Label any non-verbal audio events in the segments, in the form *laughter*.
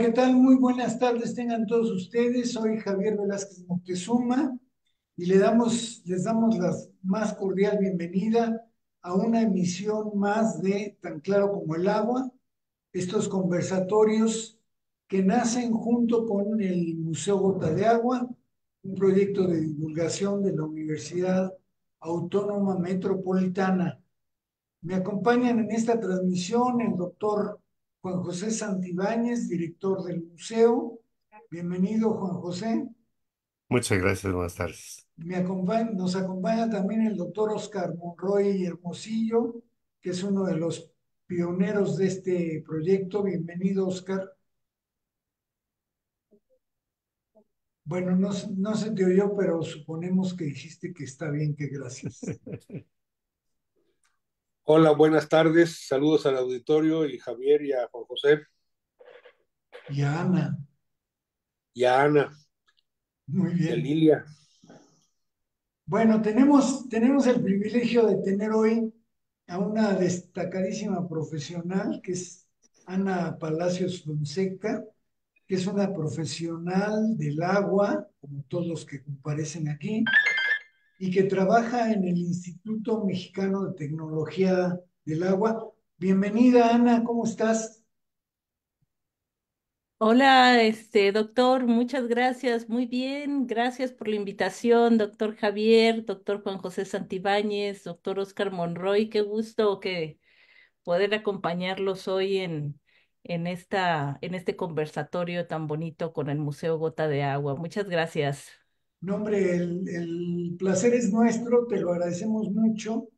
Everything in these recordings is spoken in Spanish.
¿qué tal? Muy buenas tardes tengan todos ustedes. Soy Javier Velázquez Moctezuma y le damos, les damos la más cordial bienvenida a una emisión más de Tan Claro como el Agua, estos conversatorios que nacen junto con el Museo Gota de Agua, un proyecto de divulgación de la Universidad Autónoma Metropolitana. Me acompañan en esta transmisión el doctor Juan José Santibáñez, director del museo. Bienvenido, Juan José. Muchas gracias, buenas tardes. Me acompaña, nos acompaña también el doctor Oscar Monroy Hermosillo, que es uno de los pioneros de este proyecto. Bienvenido, Oscar. Bueno, no, no se te oyó, pero suponemos que dijiste que está bien, que gracias. *laughs* Hola, buenas tardes. Saludos al auditorio y Javier y a Juan José. Y a Ana. Y a Ana. Muy bien. Y a Lilia. Bueno, tenemos, tenemos el privilegio de tener hoy a una destacadísima profesional que es Ana Palacios Fonseca, que es una profesional del agua, como todos los que comparecen aquí, y que trabaja en el Instituto Mexicano de Tecnología del Agua. Bienvenida, Ana, ¿cómo estás? Hola, este doctor, muchas gracias. Muy bien, gracias por la invitación, doctor Javier, doctor Juan José Santibáñez, doctor Oscar Monroy. Qué gusto que poder acompañarlos hoy en, en, esta, en este conversatorio tan bonito con el Museo Gota de Agua. Muchas gracias. No, hombre, el, el placer es nuestro, te lo agradecemos mucho.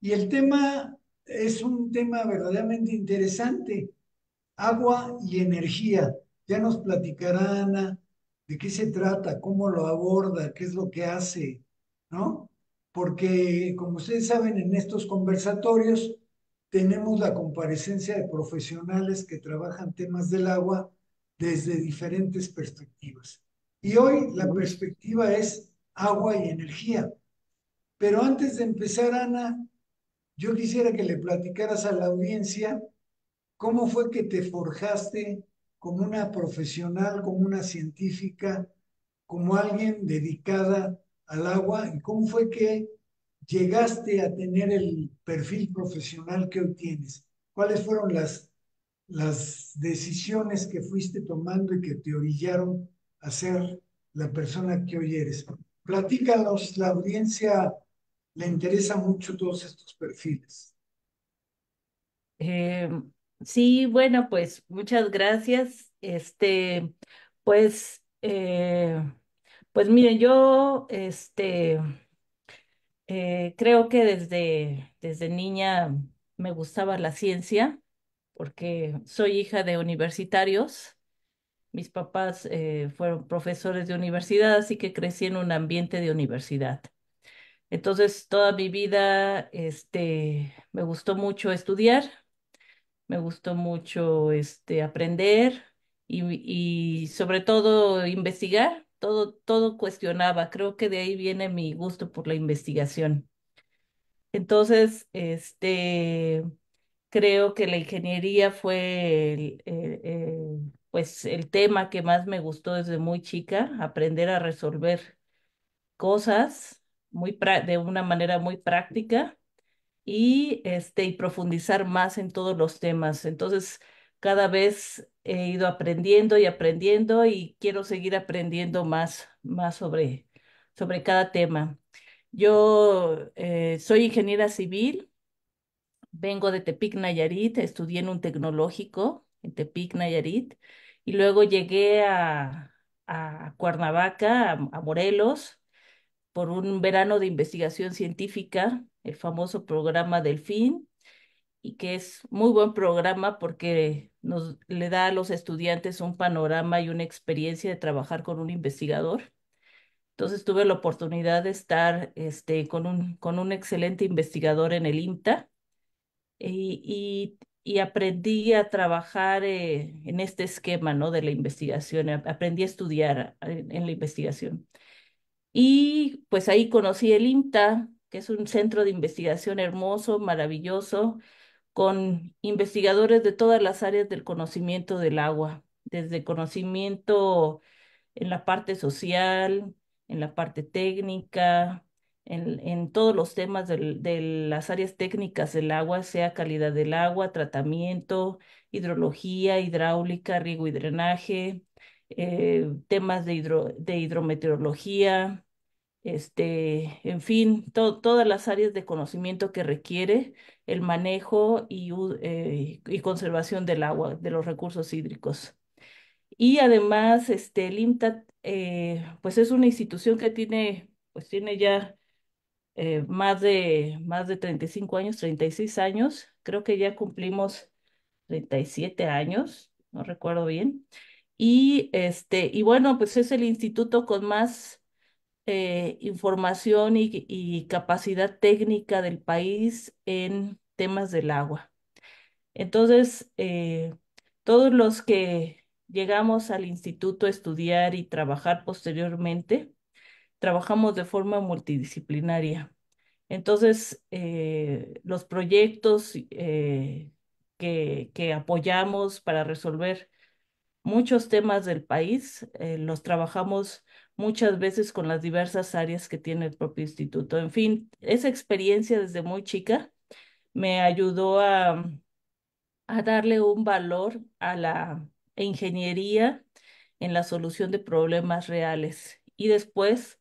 Y el tema es un tema verdaderamente interesante. Agua y energía. Ya nos platicará Ana de qué se trata, cómo lo aborda, qué es lo que hace, ¿no? Porque, como ustedes saben, en estos conversatorios tenemos la comparecencia de profesionales que trabajan temas del agua desde diferentes perspectivas. Y hoy la perspectiva es agua y energía. Pero antes de empezar, Ana, yo quisiera que le platicaras a la audiencia cómo fue que te forjaste como una profesional, como una científica, como alguien dedicada al agua y cómo fue que llegaste a tener el perfil profesional que hoy tienes. ¿Cuáles fueron las, las decisiones que fuiste tomando y que te orillaron ser la persona que hoy eres. Platícanos, la audiencia le interesa mucho todos estos perfiles. Em, sí, bueno, pues muchas gracias. Este, pues, eh, pues miren, yo, este, eh, creo que desde, desde niña me gustaba la ciencia porque soy hija de universitarios mis papás eh, fueron profesores de universidad, así que crecí en un ambiente de universidad. Entonces, toda mi vida, este, me gustó mucho estudiar, me gustó mucho este, aprender y, y sobre todo investigar, todo, todo cuestionaba. Creo que de ahí viene mi gusto por la investigación. Entonces, este, creo que la ingeniería fue eh, pues el tema que más me gustó desde muy chica, aprender a resolver cosas de una manera muy práctica y, este, y profundizar más en todos los temas. Entonces, cada vez he ido aprendiendo y aprendiendo y quiero seguir aprendiendo más, más sobre, sobre cada tema. Yo eh, soy ingeniera civil, vengo de Tepic Nayarit, estudié en un tecnológico en Tepic Nayarit y luego llegué a, Cuernavaca, a, Morelos, por un verano de investigación científica, el famoso programa Delfín, y que es muy buen programa porque nos le da a los estudiantes un panorama y una experiencia de trabajar con un investigador. Entonces tuve la oportunidad de estar este, con, un, con un excelente investigador en el INTA y, y aprendí a trabajar eh, en este esquema ¿no? de la investigación, aprendí a estudiar en, la investigación. Y pues ahí conocí el INTA que es un centro de investigación hermoso, maravilloso, con investigadores de todas las áreas del conocimiento del agua, desde conocimiento en la parte social, en la parte técnica, en, todos los temas de las áreas técnicas del agua, sea calidad del agua, tratamiento, hidrología, hidráulica, riego y drenaje, eh, temas de, de hidrometeorología, este, en fin, todas las áreas de conocimiento que requiere el manejo y, eh, y conservación del agua, de los recursos hídricos. Y además, este, el IMTAT, eh, pues es una institución que tiene, pues tiene ya eh, más de, más de 35 años, 36 años, creo que ya cumplimos 37 años, no recuerdo bien. Y, este, y bueno, pues es el instituto con más eh, información y, capacidad técnica del país en temas del agua. Entonces, eh, todos los que llegamos al instituto a estudiar y trabajar posteriormente, trabajamos de forma multidisciplinaria. Entonces, eh, los proyectos eh, que, que, apoyamos para resolver muchos temas del país, eh, los trabajamos muchas veces con las diversas áreas que tiene el propio instituto. En fin, esa experiencia desde muy chica me ayudó a darle un valor a la ingeniería en la solución de problemas reales. Y después,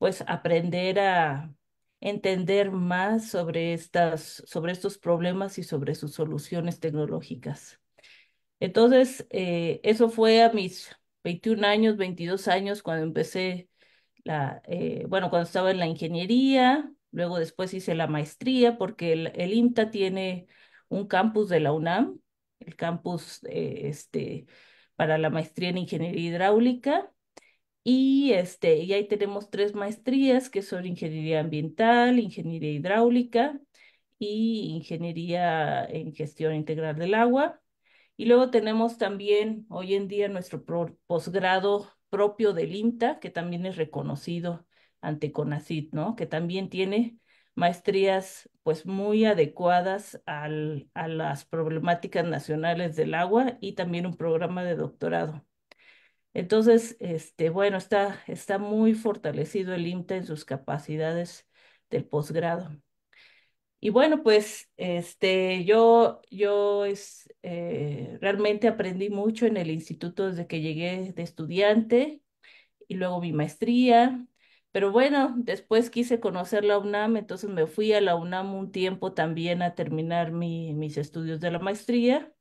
pues aprender a entender más sobre, estas, sobre estos problemas y sobre sus soluciones tecnológicas. Entonces, eh, eso fue a mis 21 años, 22 años, cuando empecé la, eh, bueno, cuando estaba en la ingeniería, luego después hice la maestría, porque el, el tiene un campus de la UNAM, el campus eh, este, para la maestría en ingeniería hidráulica, y, este, y ahí tenemos tres maestrías que son ingeniería ambiental, ingeniería hidráulica y ingeniería en gestión integral del agua. Y luego tenemos también hoy en día nuestro posgrado propio del INTA, que también es reconocido ante CONACIT, ¿no? Que también tiene maestrías pues muy adecuadas a las problemáticas nacionales del agua y también un programa de doctorado. Entonces, este, bueno, está, está muy fortalecido el IMTA en sus capacidades del posgrado. Y bueno, pues este, yo, yo es, eh, realmente aprendí mucho en el instituto desde que llegué de estudiante y luego mi maestría. Pero bueno, después quise conocer la UNAM, entonces me fui a la UNAM un tiempo también a terminar mi, mis estudios de la maestría.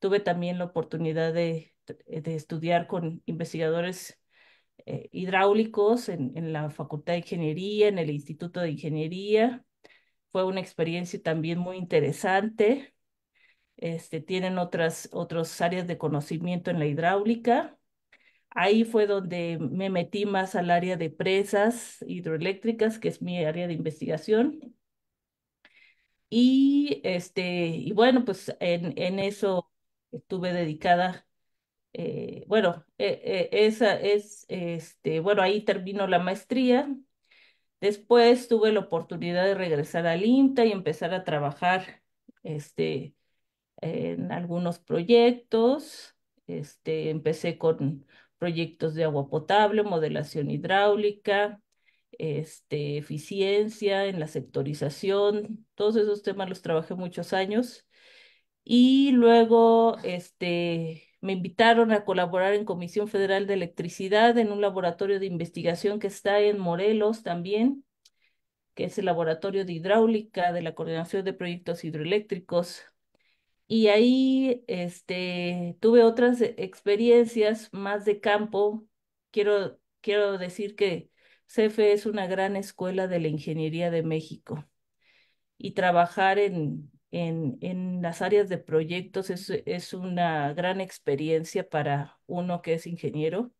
Tuve también la oportunidad de eh, de estudiar con investigadores eh, hidráulicos en, en la Facultad de Ingeniería, en el Instituto de Ingeniería. Fue una experiencia también muy interesante. Este, tienen otras, otras áreas de conocimiento en la hidráulica. Ahí fue donde me metí más al área de presas hidroeléctricas, que es mi área de investigación. Y, este, y bueno, pues en, en eso estuve dedicada eh, bueno, eh, eh, esa es, este, bueno, ahí termino la maestría. Después tuve la oportunidad de regresar al INTA y empezar a trabajar este, en algunos proyectos. Este, empecé con proyectos de agua potable, modelación hidráulica, este, eficiencia en la sectorización, todos esos temas los trabajé muchos años. Y luego, este, me invitaron a colaborar en Comisión Federal de Electricidad en un laboratorio de investigación que está en Morelos también, que es el laboratorio de hidráulica de la coordinación de proyectos hidroeléctricos. Y ahí este, tuve otras experiencias más de campo. Quiero, quiero decir que CFE es una gran escuela de la ingeniería de México y trabajar en en, en las áreas de proyectos es, es, una gran experiencia para uno que es ingeniero.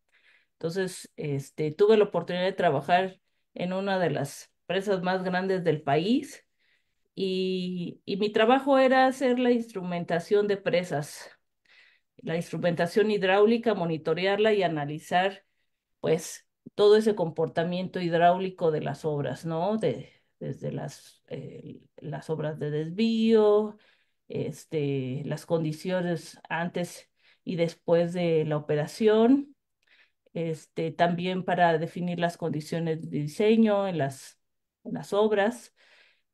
Entonces, este, tuve la oportunidad de trabajar en una de las empresas más grandes del país y, y mi trabajo era hacer la instrumentación de presas, la instrumentación hidráulica, monitorearla y analizar, pues, todo ese comportamiento hidráulico de las obras, ¿no? De, desde las, las obras de desvío, este, las condiciones antes y después de la operación, este, también para definir las condiciones de diseño en las, las obras.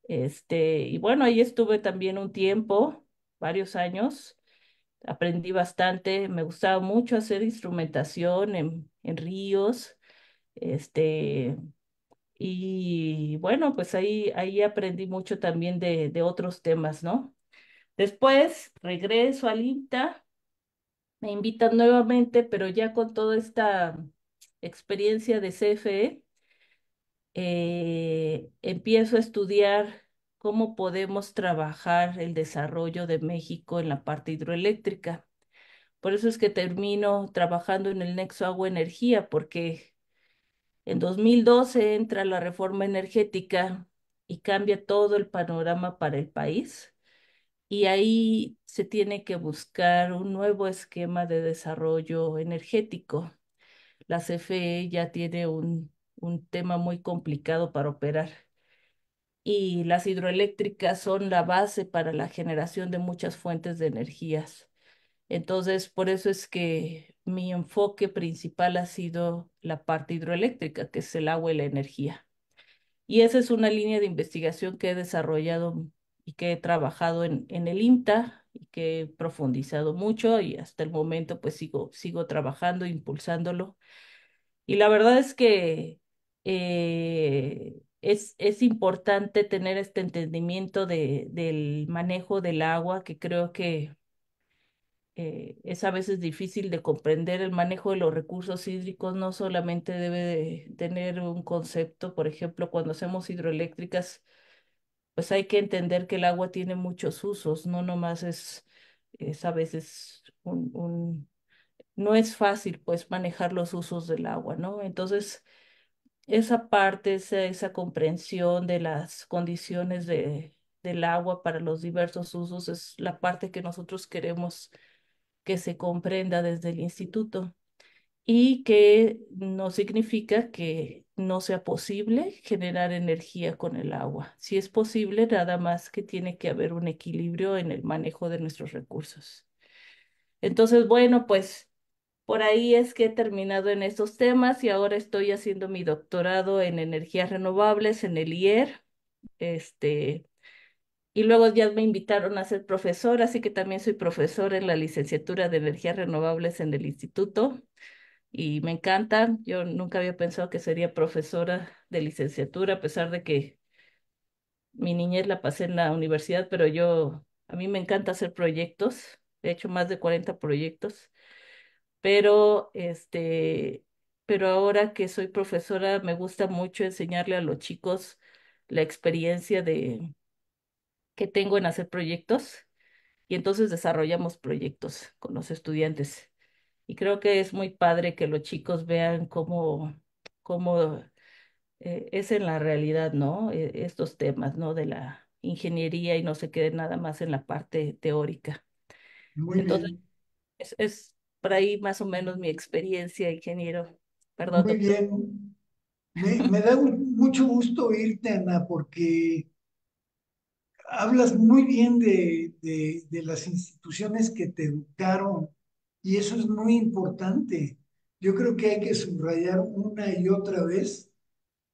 Este, y bueno, ahí estuve también un tiempo, varios años, aprendí bastante, me gustaba mucho hacer instrumentación en, en ríos, este, y bueno, pues ahí, ahí aprendí mucho también de, otros temas, ¿no? Después regreso al INTA, me invitan nuevamente, pero ya con toda esta experiencia de CFE, eh, empiezo a estudiar cómo podemos trabajar el desarrollo de México en la parte hidroeléctrica. Por eso es que termino trabajando en el Nexo Agua Energía, porque en 2012 entra la reforma energética y cambia todo el panorama para el país. Y ahí se tiene que buscar un nuevo esquema de desarrollo energético. La CFE ya tiene un, un tema muy complicado para operar. Y las hidroeléctricas son la base para la generación de muchas fuentes de energías entonces, por eso es que mi enfoque principal ha sido la parte hidroeléctrica, que es el agua y la energía. Y esa es una línea de investigación que he desarrollado y que he trabajado en, en el INTA y que he profundizado mucho y hasta el momento pues sigo, sigo trabajando, impulsándolo. Y la verdad es que eh, es, es, importante tener este entendimiento de, del manejo del agua que creo que eh, es a veces difícil de comprender el manejo de los recursos hídricos, no solamente debe tener un concepto, por ejemplo, cuando hacemos hidroeléctricas, pues hay que entender que el agua tiene muchos usos, no nomás es, es a veces un, un, no es fácil pues manejar los usos del agua, ¿no? Entonces, esa parte, esa, esa comprensión de las condiciones de, del agua para los diversos usos es la parte que nosotros queremos que se comprenda desde el instituto y que no significa que no sea posible generar energía con el agua. Si es posible, nada más que tiene que haber un equilibrio en el manejo de nuestros recursos. Entonces, bueno, pues por ahí es que he terminado en estos temas y ahora estoy haciendo mi doctorado en energías renovables en el IER. Este, y luego ya me invitaron a ser profesora, así que también soy profesora en la licenciatura de energías renovables en el instituto y me encanta. Yo nunca había pensado que sería profesora de licenciatura, a pesar de que mi niñez la pasé en la universidad, pero yo, a mí me encanta hacer proyectos, he hecho más de 40 proyectos, pero este, pero ahora que soy profesora me gusta mucho enseñarle a los chicos la experiencia de que tengo en hacer proyectos y entonces desarrollamos proyectos con los estudiantes. Y creo que es muy padre que los chicos vean cómo, cómo eh, es en la realidad, ¿no? E, estos temas, ¿no? De la ingeniería y no se quede nada más en la parte teórica. Muy Entonces, bien. Es, es, por ahí más o menos mi experiencia, ingeniero. Perdón. Muy bien. Me, da mucho gusto irte, Ana, porque hablas muy bien de, de, de, las instituciones que te educaron y eso es muy importante. Yo creo que hay que subrayar una y otra vez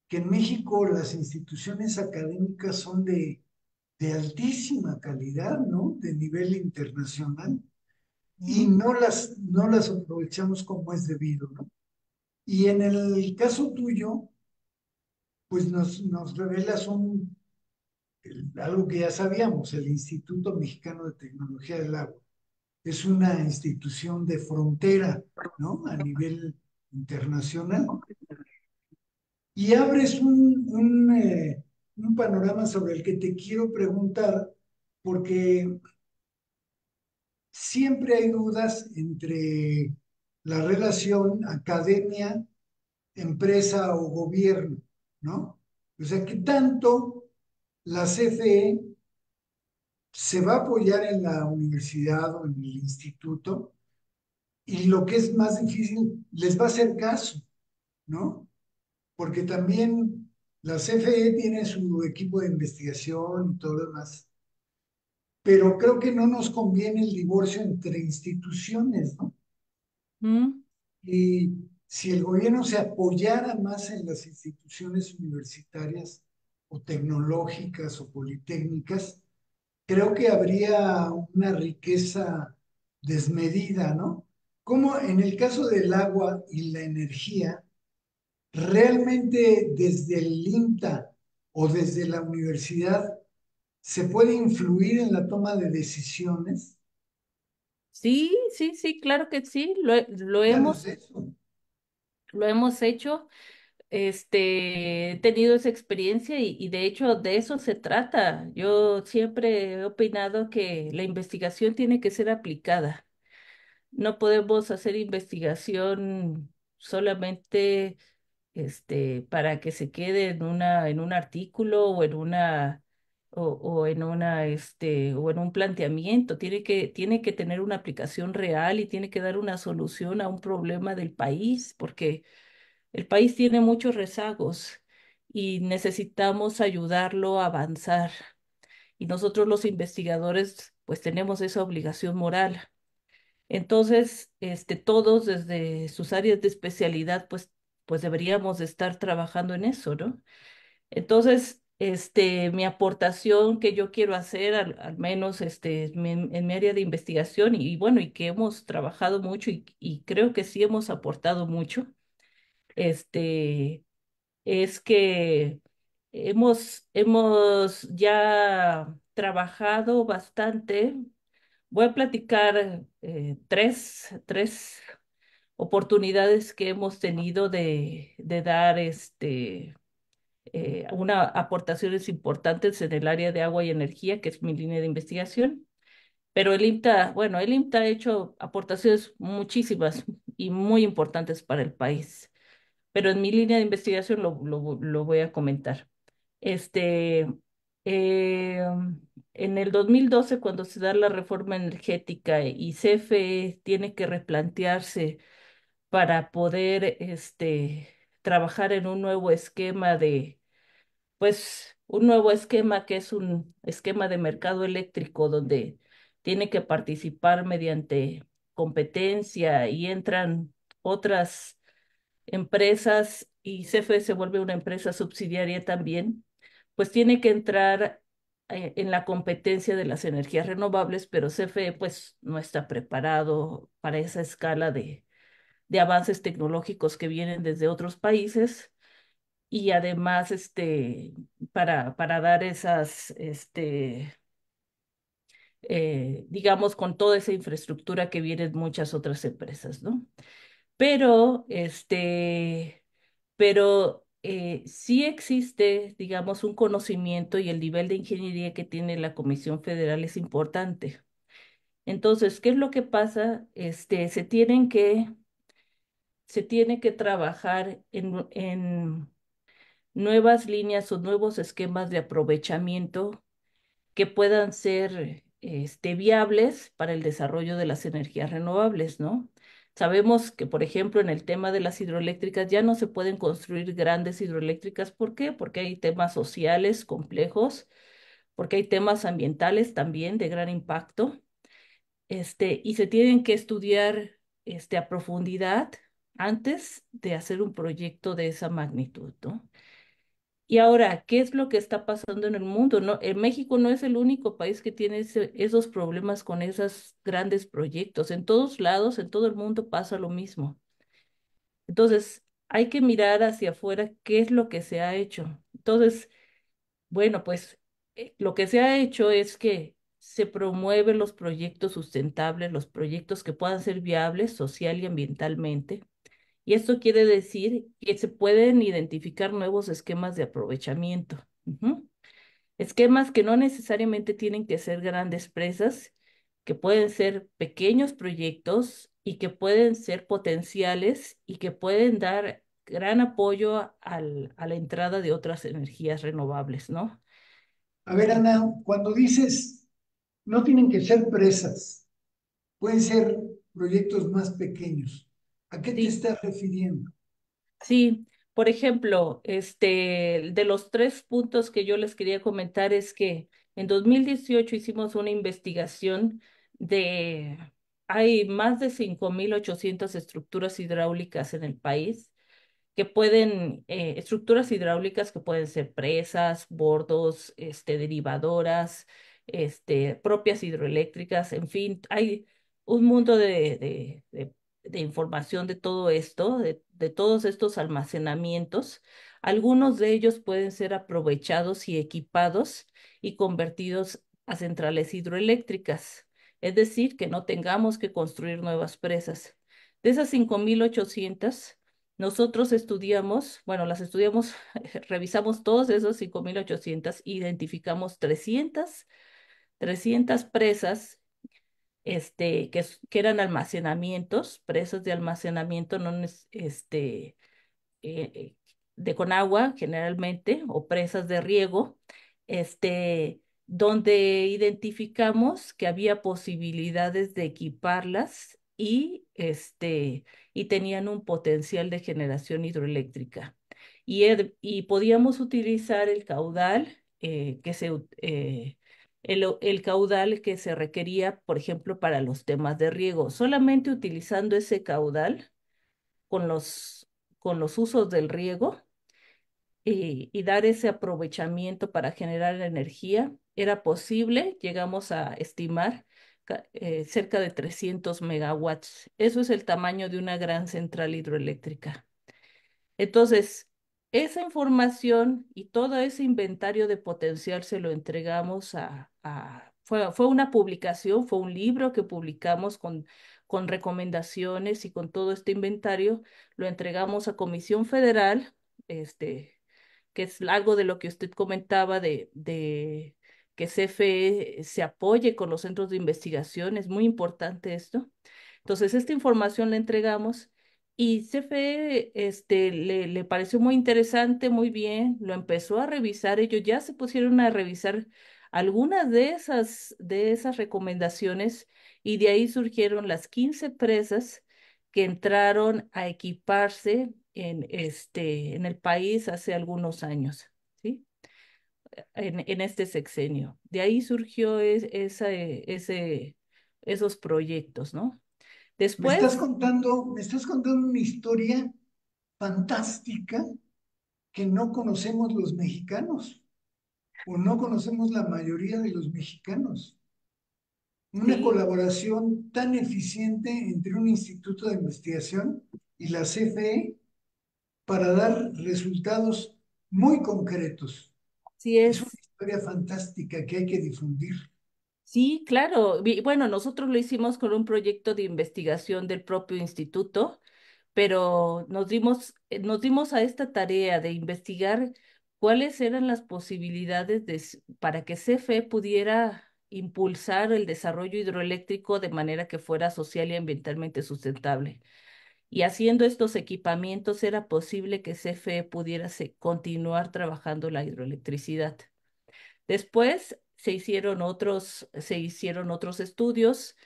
que en México las instituciones académicas son de, de altísima calidad, ¿no? De nivel internacional y no las, no las aprovechamos como es debido, ¿no? Y en el caso tuyo, pues nos, nos revelas un algo que ya sabíamos, el Instituto Mexicano de Tecnología del Agua. Es una institución de frontera, ¿no? A nivel internacional. Y abres un, un, eh, un panorama sobre el que te quiero preguntar, porque siempre hay dudas entre la relación academia, empresa o gobierno, ¿no? O sea, ¿qué tanto la CFE se va a apoyar en la universidad o en el instituto y lo que es más difícil, les va a hacer caso, ¿no? Porque también la CFE tiene su equipo de investigación y todo lo demás. Pero creo que no nos conviene el divorcio entre instituciones, ¿no? Mm. Y si el gobierno se apoyara más en las instituciones universitarias, o tecnológicas o politécnicas, creo que habría una riqueza desmedida, ¿no? Como en el caso del agua y la energía, realmente desde el INTA o desde la universidad se puede influir en la toma de decisiones. Sí, sí, sí, claro que sí, lo, lo hemos, lo hemos hecho. Este, he tenido esa experiencia y, y de hecho de eso se trata. Yo siempre he opinado que la investigación tiene que ser aplicada. No podemos hacer investigación solamente este, para que se quede en una, en un artículo o en una o, o, en una este o en un planteamiento tiene que tiene que tener una aplicación real y tiene que dar una solución a un problema del país porque el país tiene muchos rezagos y necesitamos ayudarlo a avanzar. Y nosotros los investigadores pues tenemos esa obligación moral. Entonces, este, todos desde sus áreas de especialidad pues, pues deberíamos estar trabajando en eso, ¿no? Entonces, este, mi aportación que yo quiero hacer, al, menos este, en mi área de investigación, y, bueno, y que hemos trabajado mucho y, y creo que sí hemos aportado mucho, este, es que hemos, hemos ya trabajado bastante. Voy a platicar eh, tres, tres oportunidades que hemos tenido de, dar este, eh, una aportaciones importantes en el área de agua y energía, que es mi línea de investigación. Pero el IMTA, bueno, el IMTA ha hecho aportaciones muchísimas y muy importantes para el país pero en mi línea de investigación lo, lo, voy a comentar. Este, eh, en el 2012, cuando se da la reforma energética y CFE tiene que replantearse para poder este, trabajar en un nuevo esquema de, pues, un nuevo esquema que es un esquema de mercado eléctrico donde tiene que participar mediante competencia y entran otras empresas y CFE se vuelve una empresa subsidiaria también, pues tiene que entrar eh, en la competencia de las energías renovables, pero CFE pues no está preparado para esa escala de, de avances tecnológicos que vienen desde otros países y además este, para, para dar esas, este, eh, digamos, con toda esa infraestructura que vienen muchas otras empresas, ¿no? pero este, pero eh, sí existe, digamos, un conocimiento y el nivel de ingeniería que tiene la Comisión Federal es importante. Entonces, ¿qué es lo que pasa? Este, se tienen que, se tiene que trabajar en, en nuevas líneas o nuevos esquemas de aprovechamiento que puedan ser este, viables para el desarrollo de las energías renovables, ¿no? Sabemos que, por ejemplo, en el tema de las hidroeléctricas ya no se pueden construir grandes hidroeléctricas. ¿Por qué? Porque hay temas sociales complejos, porque hay temas ambientales también de gran impacto. Este, y se tienen que estudiar este, a profundidad antes de hacer un proyecto de esa magnitud, ¿no? Y ahora, ¿qué es lo que está pasando en el mundo? No, en eh, México no es el único país que tiene esos problemas con esos grandes proyectos. En todos lados, en todo el mundo pasa lo mismo. Entonces, hay que mirar hacia afuera qué es lo que se ha hecho. Entonces, bueno, pues eh, lo que se ha hecho es que se promueven los proyectos sustentables, los proyectos que puedan ser viables social y ambientalmente, y esto quiere decir que se pueden identificar nuevos esquemas de aprovechamiento. Esquemas que no necesariamente tienen que ser grandes presas, que pueden ser pequeños proyectos y que pueden ser potenciales y que pueden dar gran apoyo a la entrada de otras energías renovables, ¿no? A ver, Ana, cuando dices no tienen que ser presas, pueden ser proyectos más pequeños. ¿A qué te estás refiriendo? Sí, por ejemplo, este, de los tres puntos que yo les quería comentar es que en 2018 hicimos una investigación de, hay más de 5.800 estructuras hidráulicas en el país que pueden, eh, estructuras hidráulicas que pueden ser presas, bordos, este, derivadoras, este, propias hidroeléctricas, en fin, hay un mundo de de información de todo esto, de, de, todos estos almacenamientos. Algunos de ellos pueden ser aprovechados y equipados y convertidos a centrales hidroeléctricas, es decir, que no tengamos que construir nuevas presas. De esas 5.800, nosotros estudiamos, bueno, las estudiamos, *laughs* revisamos todos esos 5.800, identificamos 300, 300 presas este, que, que eran almacenamientos, presas de almacenamiento, no este, eh, de generalmente, o presas de riego, este, donde identificamos que había posibilidades de equiparlas y, este, y tenían un potencial de generación hidroeléctrica. Y, er, y podíamos utilizar el caudal eh, que se, eh, el, caudal que se requería, por ejemplo, para los temas de riego. Solamente utilizando ese caudal con los, usos del riego eh, y, dar ese aprovechamiento para generar energía, era posible, llegamos a estimar eh, cerca de 300 megawatts. Eso es el tamaño de una gran central hidroeléctrica. Entonces, esa información y todo ese inventario de potencial se lo entregamos a... fue, fue una publicación, fue un libro que publicamos con, con recomendaciones y con todo este inventario, lo entregamos a Comisión Federal, este, que es algo de lo que usted comentaba de, de que CFE se apoye con los centros de investigación, es muy importante esto. Entonces, esta información la entregamos y CFE este, le, le, pareció muy interesante, muy bien, lo empezó a revisar, ellos ya se pusieron a revisar algunas de esas, de esas recomendaciones y de ahí surgieron las 15 presas que entraron a equiparse en, este, en el país hace algunos años, ¿sí? En, en este sexenio. De ahí surgió esa, eh, ese, esos proyectos, ¿no? Me estás contando, me estás contando una historia fantástica que no conocemos los mexicanos o no conocemos la mayoría de los mexicanos. Una colaboración tan eficiente entre un instituto de investigación y la CFE para dar resultados muy concretos. Sí, es una historia fantástica que hay que difundir. Sí, claro. Bueno, nosotros lo hicimos con un proyecto de investigación del propio instituto, pero nos dimos, eh, nos dimos a esta tarea de investigar cuáles eran las posibilidades de para que CFE pudiera impulsar el desarrollo hidroeléctrico de manera que fuera social y ambientalmente sustentable. Y haciendo estos equipamientos era posible que CFE pudiera continuar trabajando la hidroelectricidad. Después, se hicieron otros, se hicieron otros estudios.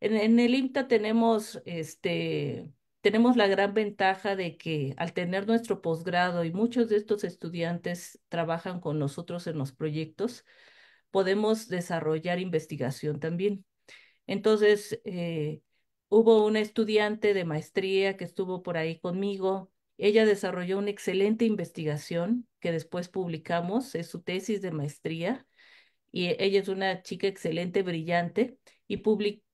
En, el IMTA tenemos, este, tenemos la gran ventaja de que al tener nuestro posgrado y muchos de estos estudiantes trabajan con nosotros en los proyectos, podemos desarrollar investigación también. Entonces, eh, hubo una estudiante de maestría que estuvo por ahí conmigo. Ella desarrolló una excelente investigación que después publicamos, es su tesis de maestría y ella es una chica excelente, brillante, y,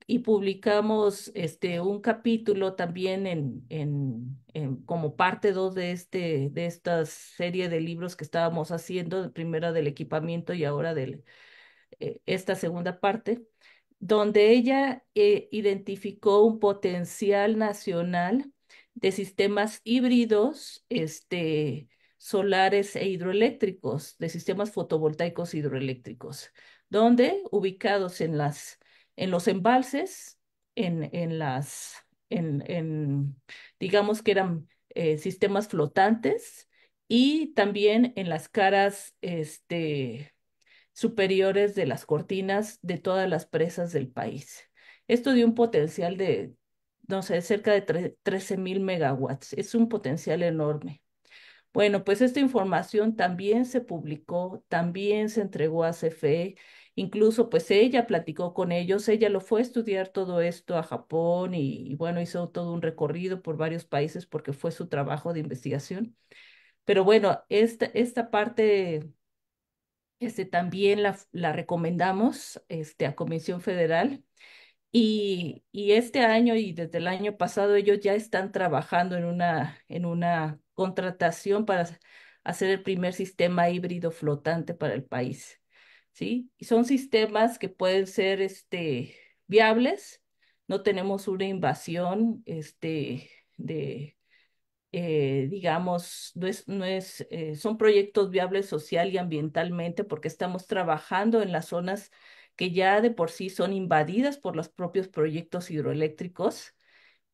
y publicamos este, un capítulo también en, en, como parte dos de, este, de esta serie de libros que estábamos haciendo, primero del equipamiento y ahora de eh, esta segunda parte, donde ella eh, identificó un potencial nacional de sistemas híbridos, este, solares e hidroeléctricos, de sistemas fotovoltaicos e hidroeléctricos, donde ubicados en, las, en los embalses, en, en las, en, digamos que eran eh, sistemas flotantes y también en las caras este, superiores de las cortinas de todas las presas del país. Esto dio un potencial de, no sé, cerca de 13 mil megawatts. Es un potencial enorme. Bueno, pues esta información también se publicó, también se entregó a CFE, incluso pues ella platicó con ellos, ella lo fue a estudiar todo esto a Japón y, bueno, hizo todo un recorrido por varios países porque fue su trabajo de investigación. Pero bueno, esta, esta parte este, también la, la recomendamos este, a Comisión Federal. Y, y este año y desde el año pasado ellos ya están trabajando en una, en una contratación para hacer el primer sistema híbrido flotante para el país. ¿sí? Y son sistemas que pueden ser este, viables, no tenemos una invasión este, de, eh, digamos, no es, eh, son proyectos viables social y ambientalmente porque estamos trabajando en las zonas que ya de por sí son invadidas por los propios proyectos hidroeléctricos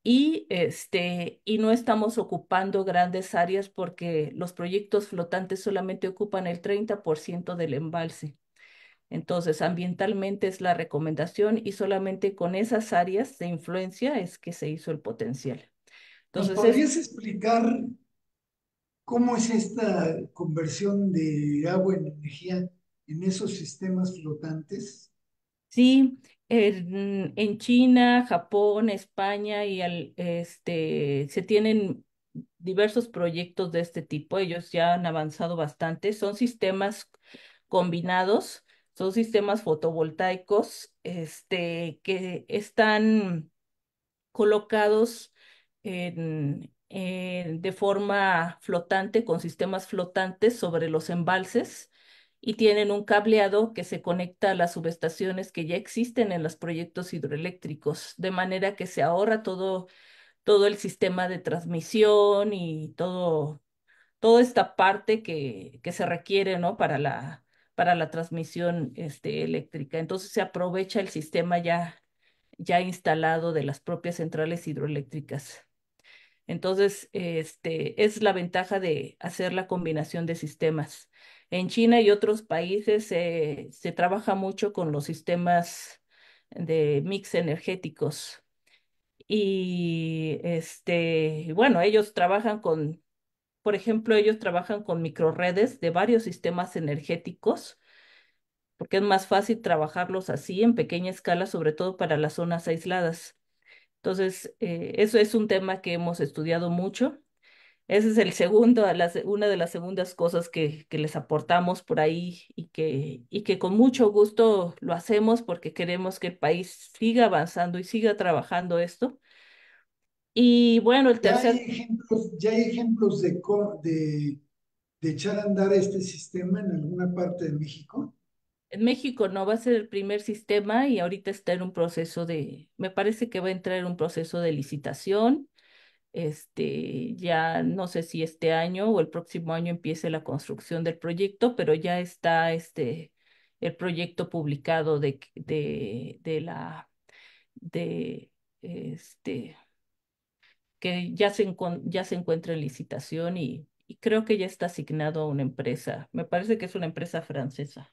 y, este, y no estamos ocupando grandes áreas porque los proyectos flotantes solamente ocupan el 30% del embalse. Entonces, ambientalmente es la recomendación y solamente con esas áreas de influencia es que se hizo el potencial. Entonces, podrías explicar cómo es esta conversión de agua en energía en esos sistemas flotantes? Sí, en, China, Japón, España y al, este, se tienen diversos proyectos de este tipo. Ellos ya han avanzado bastante. Son sistemas combinados, son sistemas fotovoltaicos este, que están colocados de forma flotante, con sistemas flotantes sobre los embalses y tienen un cableado que se conecta a las subestaciones que ya existen en los proyectos hidroeléctricos, de manera que se ahorra todo, todo el sistema de transmisión y todo, toda esta parte que, que se requiere ¿no? para, la, para la transmisión este, eléctrica. Entonces se aprovecha el sistema ya, ya instalado de las propias centrales hidroeléctricas. Entonces, este, es la ventaja de hacer la combinación de sistemas. En China y otros países eh, se trabaja mucho con los sistemas de mix energéticos. Y este, bueno, ellos trabajan con, por ejemplo, ellos trabajan con microredes de varios sistemas energéticos, porque es más fácil trabajarlos así en pequeña escala, sobre todo para las zonas aisladas. Entonces, eh, eso es un tema que hemos estudiado mucho ese es el segundo, una de las segundas cosas que, les aportamos por ahí y que, y que con mucho gusto lo hacemos porque queremos que el país siga avanzando y siga trabajando esto. Y bueno, el tercer... Ya hay ejemplos, de, de, de echar a andar este sistema en alguna parte de México. En México no va a ser el primer sistema y ahorita está en un proceso de, me parece que va a entrar en un proceso de licitación este, ya no sé si este año o el próximo año empiece la construcción del proyecto, pero ya está este, el proyecto publicado de, de, la, de, este, que ya se, ya se encuentra en licitación y, creo que ya está asignado a una empresa. Me parece que es una empresa francesa.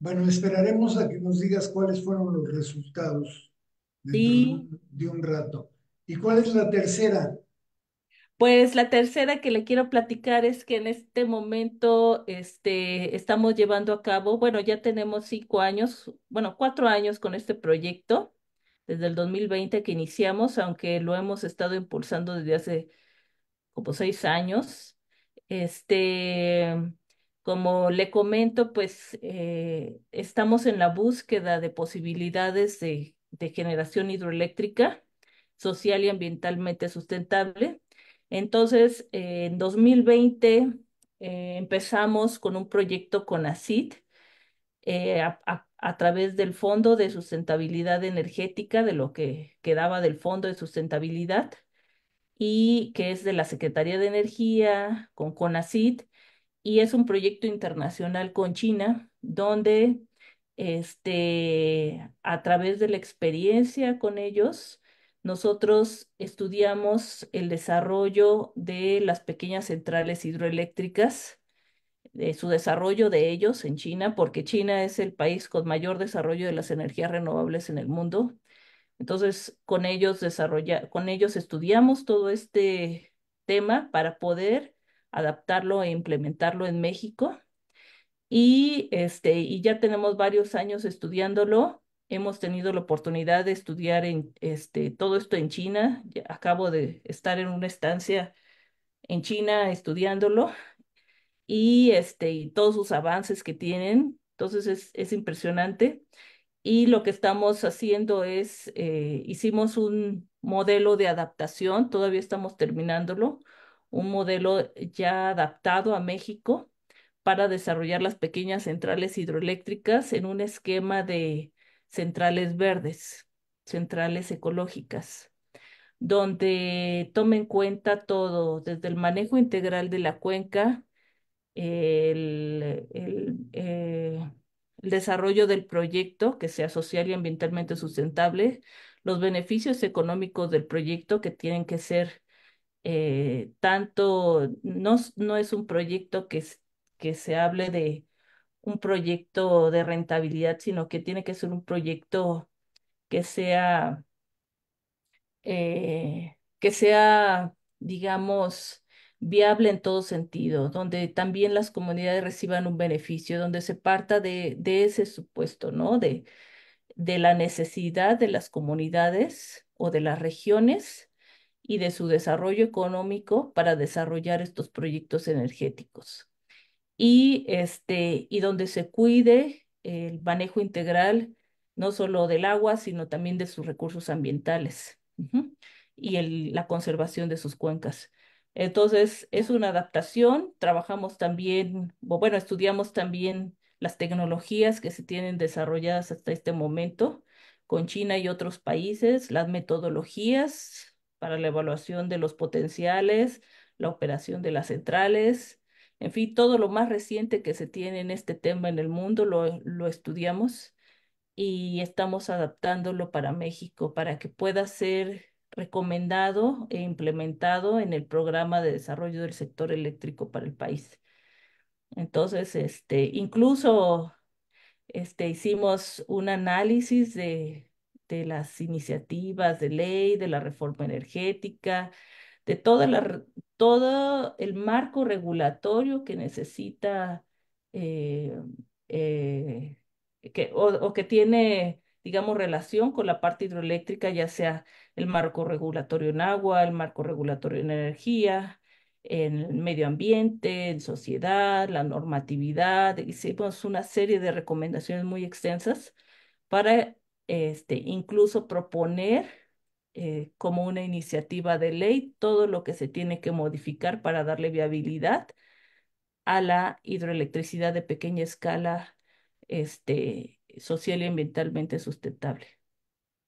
Bueno, esperaremos a que nos digas cuáles fueron los resultados de un rato. ¿Y cuál es la tercera? Pues la tercera que le quiero platicar es que en este momento este, estamos llevando a cabo, bueno, ya tenemos cinco años, bueno, cuatro años con este proyecto, desde el 2020 que iniciamos, aunque lo hemos estado impulsando desde hace como seis años. Este, como le comento, pues eh, estamos en la búsqueda de posibilidades de generación hidroeléctrica social y ambientalmente sustentable. Entonces, eh, en 2020 eh, empezamos con un proyecto con ACID eh, a, través del Fondo de Sustentabilidad Energética, de lo que quedaba del Fondo de Sustentabilidad, y que es de la Secretaría de Energía, con CONACID, y es un proyecto internacional con China, donde este, a través de la experiencia con ellos, nosotros estudiamos el desarrollo de las pequeñas centrales hidroeléctricas, de eh, su desarrollo de ellos en China, porque China es el país con mayor desarrollo de las energías renovables en el mundo. Entonces, con ellos, desarrolla, con ellos estudiamos todo este tema para poder adaptarlo e implementarlo en México. Y, este, y ya tenemos varios años estudiándolo Hemos tenido la oportunidad de estudiar este, todo esto en China. Acabo de estar en una estancia en China estudiándolo y, este, y todos sus avances que tienen. Entonces es, es impresionante. Y lo que estamos haciendo es, eh, hicimos un modelo de adaptación, todavía estamos terminándolo, un modelo ya adaptado a México para desarrollar las pequeñas centrales hidroeléctricas en un esquema de centrales verdes, centrales ecológicas, donde tome en cuenta todo, desde el manejo integral de la cuenca, eh, el, desarrollo del proyecto que sea social y ambientalmente sustentable, los beneficios económicos del proyecto que tienen que ser eh, tanto, no, es un proyecto que se hable de un proyecto de rentabilidad, sino que tiene que ser un proyecto que sea, eh, que sea, digamos, viable en todo sentido, donde también las comunidades reciban un beneficio, donde se parta de, de ese supuesto, ¿no? De, de la necesidad de las comunidades o de las regiones y de su desarrollo económico para desarrollar estos proyectos energéticos y, este, y donde se cuide el manejo integral no solo del agua, sino también de sus recursos ambientales y el, la conservación de sus cuencas. Entonces, es una adaptación. Trabajamos también, bueno, estudiamos también las tecnologías que se tienen desarrolladas hasta este momento con China y otros países, las metodologías para la evaluación de los potenciales, la operación de las centrales, en fin, todo lo más reciente que se tiene en este tema en el mundo lo, lo estudiamos y estamos adaptándolo para México para que pueda ser recomendado e implementado en el programa de desarrollo del sector eléctrico para el país. Entonces, este, incluso este, hicimos un análisis de, de las iniciativas de ley, de la reforma energética, de toda la, todo el marco regulatorio que necesita eh, eh, que, o, que tiene, digamos, relación con la parte hidroeléctrica, ya sea el marco regulatorio en agua, el marco regulatorio en energía, en medio ambiente, en sociedad, la normatividad. Hicimos una serie de recomendaciones muy extensas para este, incluso proponer eh, como una iniciativa de ley todo lo que se tiene que modificar para darle viabilidad a la hidroelectricidad de pequeña escala este, social y ambientalmente sustentable.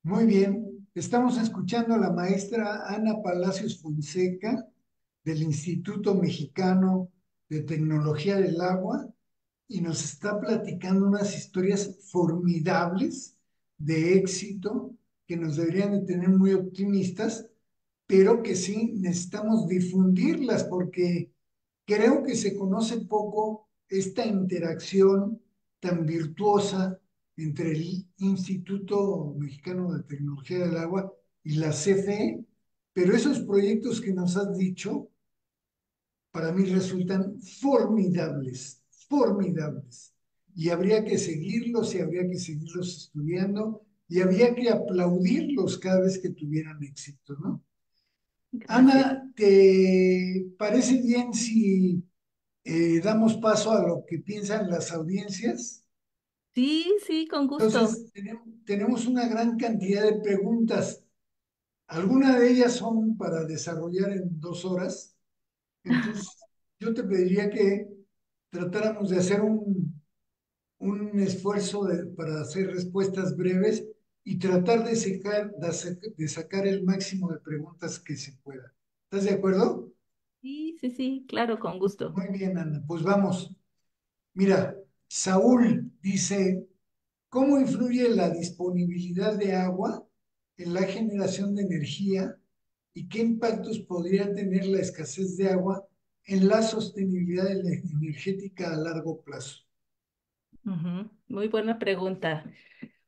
Muy bien, estamos escuchando a la maestra Ana Palacios Fonseca del Instituto Mexicano de Tecnología del Agua y nos está platicando unas historias formidables de éxito que nos deberían de tener muy optimistas, pero que sí necesitamos difundirlas porque creo que se conoce poco esta interacción tan virtuosa entre el Instituto Mexicano de Tecnología del Agua y la CFE, pero esos proyectos que nos has dicho, para mí resultan formidables, formidables. Y habría que seguirlos y habría que seguirlos estudiando y había que aplaudirlos cada vez que tuvieran éxito, ¿no? Ana, ¿te parece bien si eh, damos paso a lo que piensan las audiencias? Sí, sí, con gusto. Entonces, tenemos una gran cantidad de preguntas. Algunas de ellas son para desarrollar en dos horas. Entonces, *laughs* yo te pediría que tratáramos de hacer un, un esfuerzo para hacer respuestas breves y tratar de, sacar el máximo de preguntas que se pueda. ¿Estás de acuerdo? Sí, sí, sí, claro, con gusto. Muy bien, Ana, pues vamos. Mira, Saúl dice, ¿cómo influye la disponibilidad de agua en la generación de energía y qué impactos podría tener la escasez de agua en la sostenibilidad energética a largo plazo? Muy buena pregunta.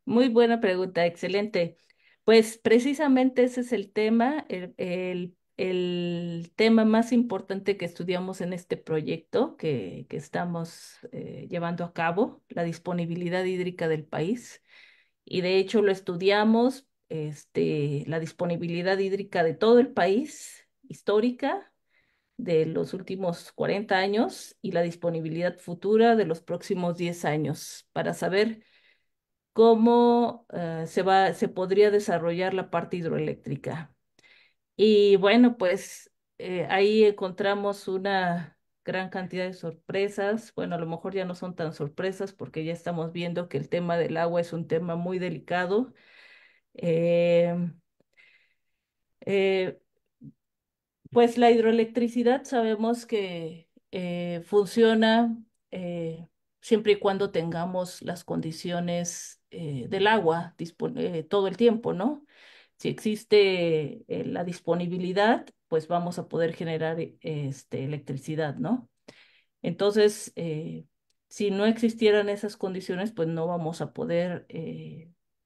Muy buena pregunta, excelente. Pues precisamente ese es el tema, el, el, tema más importante que estudiamos en este proyecto que, que estamos eh, llevando a cabo, la disponibilidad hídrica del país. Y de hecho lo estudiamos, este, la disponibilidad hídrica de todo el país, histórica, de los últimos 40 años y la disponibilidad futura de los próximos 10 años para saber cómo eh, se, va, se podría desarrollar la parte hidroeléctrica. Y bueno, pues eh, ahí encontramos una gran cantidad de sorpresas. Bueno, a lo mejor ya no son tan sorpresas porque ya estamos viendo que el tema del agua es un tema muy delicado. Em, eh, pues la hidroelectricidad sabemos que funciona siempre y cuando tengamos las condiciones eh, del agua eh, todo el tiempo, ¿no? Si existe eh, la disponibilidad, pues vamos a poder generar este, electricidad, ¿no? Entonces, si no existieran esas condiciones, pues no vamos a poder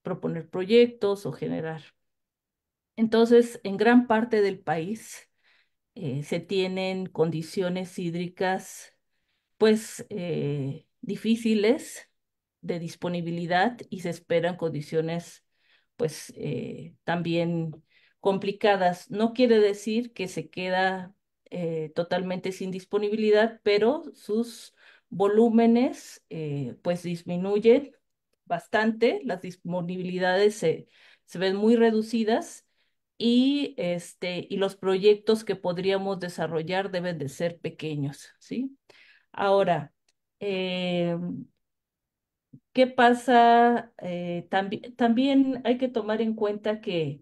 proponer proyectos o generar. Entonces, en gran parte del país se tienen condiciones hídricas, pues, difíciles, de disponibilidad y se esperan condiciones pues eh, también complicadas. No quiere decir que se queda eh, totalmente sin disponibilidad, pero sus volúmenes eh, pues disminuyen bastante, las disponibilidades se, se ven muy reducidas y, este, y los proyectos que podríamos desarrollar deben de ser pequeños, ¿sí? Ahora, eh, ¿Qué pasa? Eh, también, también hay que tomar en cuenta que,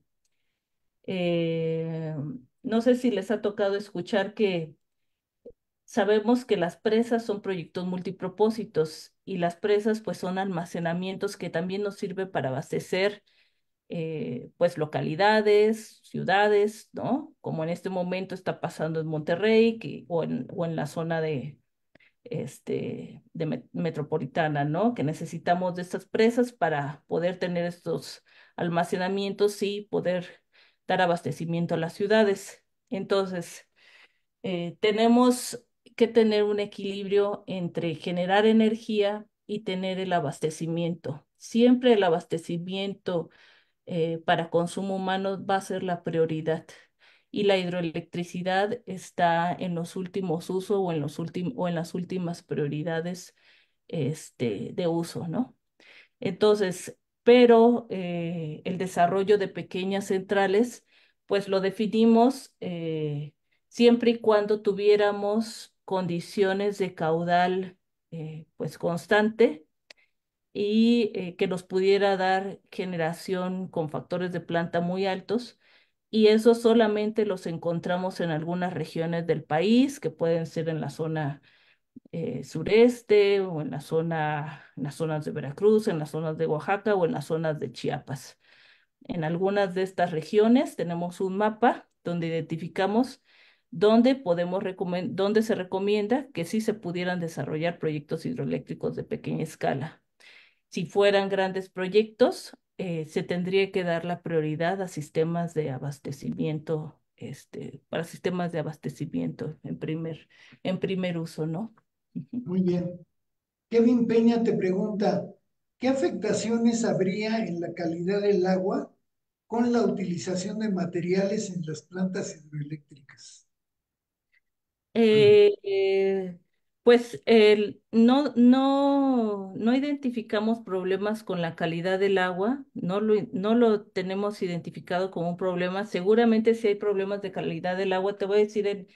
eh, no sé si les ha tocado escuchar que sabemos que las presas son proyectos multipropósitos y las presas pues son almacenamientos que también nos sirven para abastecer eh, pues localidades, ciudades, ¿no? Como en este momento está pasando en Monterrey o, en, o en la zona de, este, de metropolitana, ¿no? Que necesitamos de estas presas para poder tener estos almacenamientos y poder dar abastecimiento a las ciudades. Entonces, eh, tenemos que tener un equilibrio entre generar energía y tener el abastecimiento. Siempre el abastecimiento eh, para consumo humano va a ser la prioridad y la hidroelectricidad está en los últimos usos o en, los o en las últimas prioridades este, de uso, ¿no? Entonces, pero eh, el desarrollo de pequeñas centrales, pues lo definimos eh, siempre y cuando tuviéramos condiciones de caudal eh, pues constante y que nos pudiera dar generación con factores de planta muy altos y eso solamente los encontramos en algunas regiones del país, que pueden ser en la zona eh, sureste o en, la zona, en las zonas de Veracruz, en las zonas de Oaxaca o en las zonas de Chiapas. En algunas de estas regiones tenemos un mapa donde identificamos dónde podemos se recomienda que sí se pudieran desarrollar proyectos hidroeléctricos de pequeña escala. Si fueran grandes proyectos, eh, se tendría que dar la prioridad a sistemas de abastecimiento, este, para sistemas de abastecimiento en primer, en primer uso, ¿no? Muy bien. Kevin Peña te pregunta, ¿qué afectaciones habría en la calidad del agua con la utilización de materiales en las plantas hidroeléctricas? Eh, eh, pues no, no, no identificamos problemas con la calidad del agua, no lo, no lo tenemos identificado como un problema. Seguramente si hay problemas de calidad del agua, te voy a decir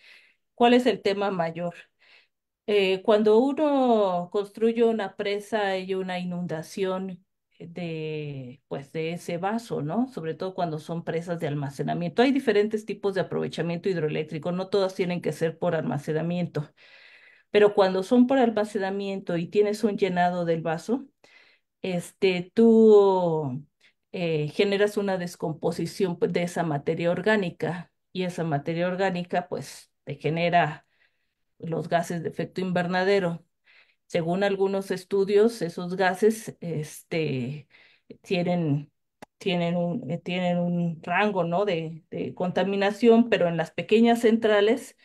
cuál es el tema mayor. Eh, cuando uno construye una presa, hay una inundación de, pues, de ese vaso, ¿no? Sobre todo cuando son presas de almacenamiento. Hay diferentes tipos de aprovechamiento hidroeléctrico, no todas tienen que ser por almacenamiento. Pero cuando son por almacenamiento y tienes un llenado del vaso, este, tú eh, generas una descomposición pues, de esa materia orgánica y esa materia orgánica pues te genera los gases de efecto invernadero. Según algunos estudios, esos gases este, tienen tienen un, tienen un rango ¿no? de, de, contaminación, pero en las pequeñas centrales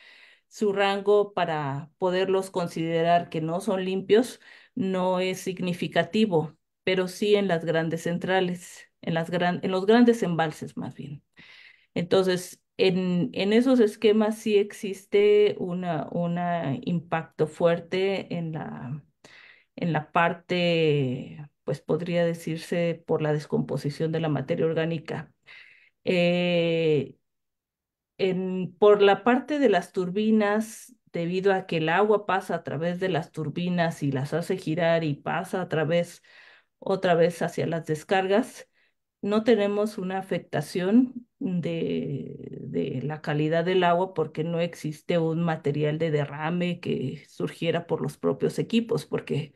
su rango para poderlos considerar que no son limpios no es significativo, pero sí en las grandes centrales, en, las gran, en los grandes embalses más bien. Entonces, en, en esos esquemas sí existe un impacto fuerte en la, en la parte, pues podría decirse, por la descomposición de la materia orgánica. Eh, por la parte de las turbinas, debido a que el agua pasa a través de las turbinas y las hace girar y pasa a través otra vez hacia las descargas, no tenemos una afectación de, la calidad del agua porque no existe un material de derrame que surgiera por los propios equipos, porque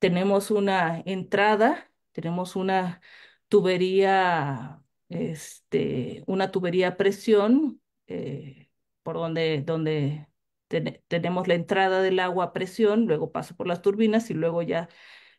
tenemos una entrada, tenemos una tubería este, una tubería a presión eh, por donde, donde tenemos la entrada del agua a presión, luego paso por las turbinas y luego ya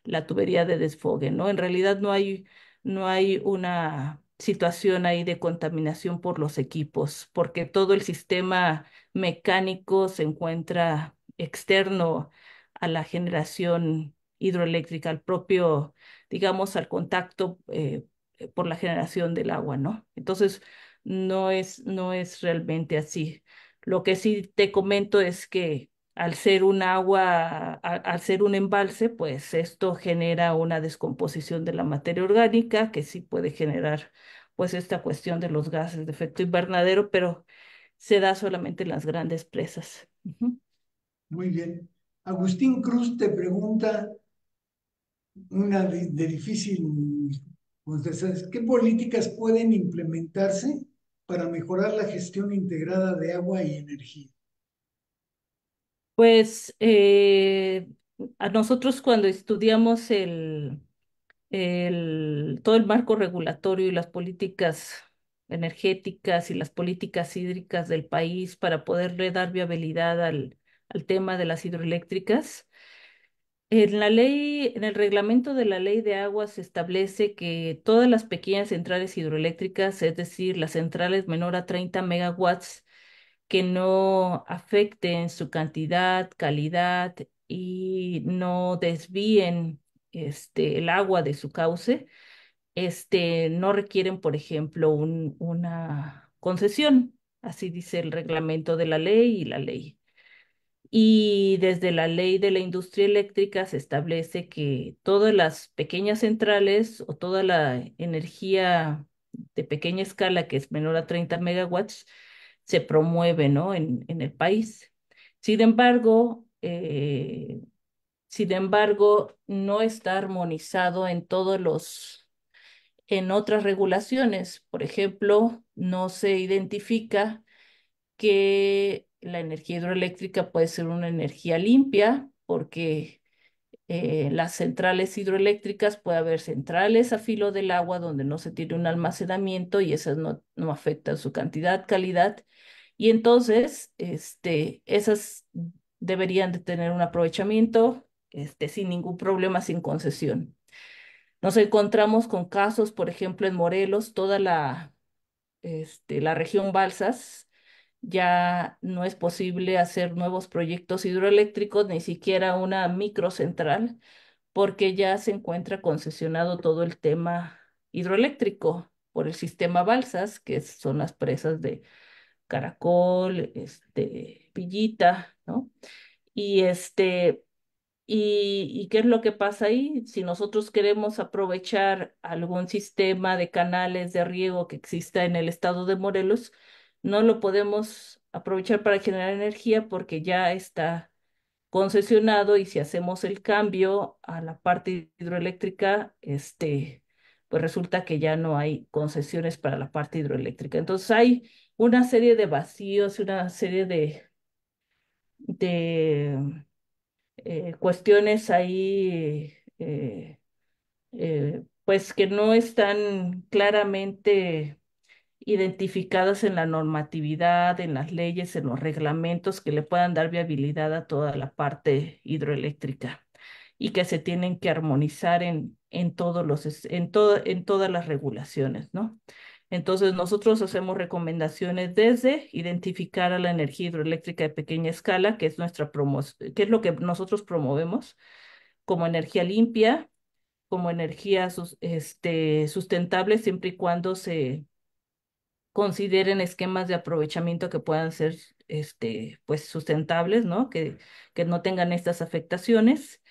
la tubería de desfogue, ¿no? En realidad no hay, no hay una situación ahí de contaminación por los equipos, porque todo el sistema mecánico se encuentra externo a la generación hidroeléctrica, al propio, digamos, al contacto eh, eh, por la generación del agua, ¿no? Entonces, no es, no es realmente así. Lo que sí te comento es que al ser un agua, al, ser un embalse, pues esto genera una descomposición de la materia orgánica que sí puede generar pues esta cuestión de los gases de efecto invernadero, pero se da solamente en las grandes presas. Muy bien. Agustín Cruz te pregunta una de difícil ¿qué políticas pueden implementarse para mejorar la gestión integrada de agua y energía? Pues eh, a nosotros cuando estudiamos todo el marco regulatorio y las políticas energéticas y las políticas hídricas del país para poder dar viabilidad al tema de las hidroeléctricas, en la ley, en el reglamento de la ley de aguas se establece que todas las pequeñas centrales hidroeléctricas, es decir, las centrales menor a 30 megawatts, que no afecten su cantidad, calidad y no desvíen este, el agua de su cauce, este, no requieren, por ejemplo, una concesión. Así dice el reglamento de la ley y la ley. Y desde la ley de la industria eléctrica se establece que todas las pequeñas centrales o toda la energía de pequeña escala que es menor a 30 megawatts se promueve ¿no? en, en el país. Sin embargo, eh, sin embargo, no está armonizado en todos los en otras regulaciones. Por ejemplo, no se identifica que la energía hidroeléctrica puede ser una energía limpia porque eh, las centrales hidroeléctricas puede haber centrales a filo del agua donde no se tiene un almacenamiento y esas no, no afectan su cantidad, calidad. Y entonces, este, esas deberían de tener un aprovechamiento este, sin ningún problema, sin concesión. Nos encontramos con casos, por ejemplo, en Morelos, toda la, este, la región Balsas ya no es posible hacer nuevos proyectos hidroeléctricos, ni siquiera una microcentral, porque ya se encuentra concesionado todo el tema hidroeléctrico por el sistema Balsas, que son las presas de Caracol, este, Pillita, ¿no? Y este, y, ¿Y qué es lo que pasa ahí? Si nosotros queremos aprovechar algún sistema de canales de riego que exista en el estado de Morelos, no lo podemos aprovechar para generar energía porque ya está concesionado y si hacemos el cambio a la parte hidroeléctrica, este, pues resulta que ya no hay concesiones para la parte hidroeléctrica. Entonces hay una serie de vacíos, una serie de, de eh, cuestiones ahí, eh, eh, pues que no están claramente identificadas en la normatividad, en las leyes, en los reglamentos que le puedan dar viabilidad a toda la parte hidroeléctrica y que se tienen que armonizar en, en, todos los, en, todo, en todas las regulaciones, ¿no? Entonces, nosotros hacemos recomendaciones desde identificar a la energía hidroeléctrica de pequeña escala, que es, nuestra que es lo que nosotros promovemos, como energía limpia, como energía este, sustentable, siempre y cuando se, consideren esquemas de aprovechamiento que puedan ser este, pues, sustentables, ¿no? Que, que no tengan estas afectaciones,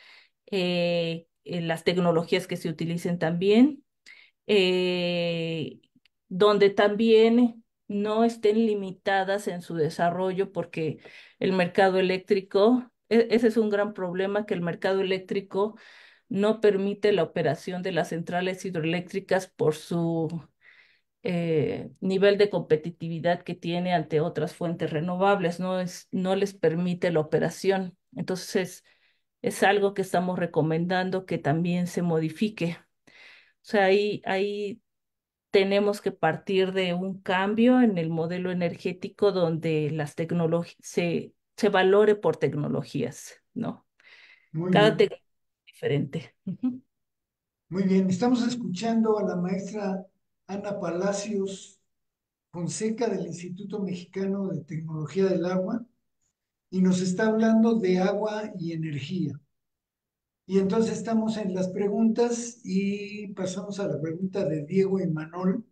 eh, eh, las tecnologías que se utilicen también, eh, donde también no estén limitadas en su desarrollo porque el mercado eléctrico, e-, ese es un gran problema que el mercado eléctrico no permite la operación de las centrales hidroeléctricas por su eh, nivel de competitividad que tiene ante otras fuentes renovables, no, no les permite la operación. Entonces, es algo que estamos recomendando que también se modifique. O sea, ahí, ahí tenemos que partir de un cambio en el modelo energético donde las tecnologías se, se valore por tecnologías, ¿no? Cada tecnología es diferente. Muy bien, estamos escuchando a la maestra Ana Palacios Fonseca del Instituto Mexicano de Tecnología del Agua y nos está hablando de agua y energía. Y entonces estamos en las preguntas y pasamos a la pregunta de Diego y Manol,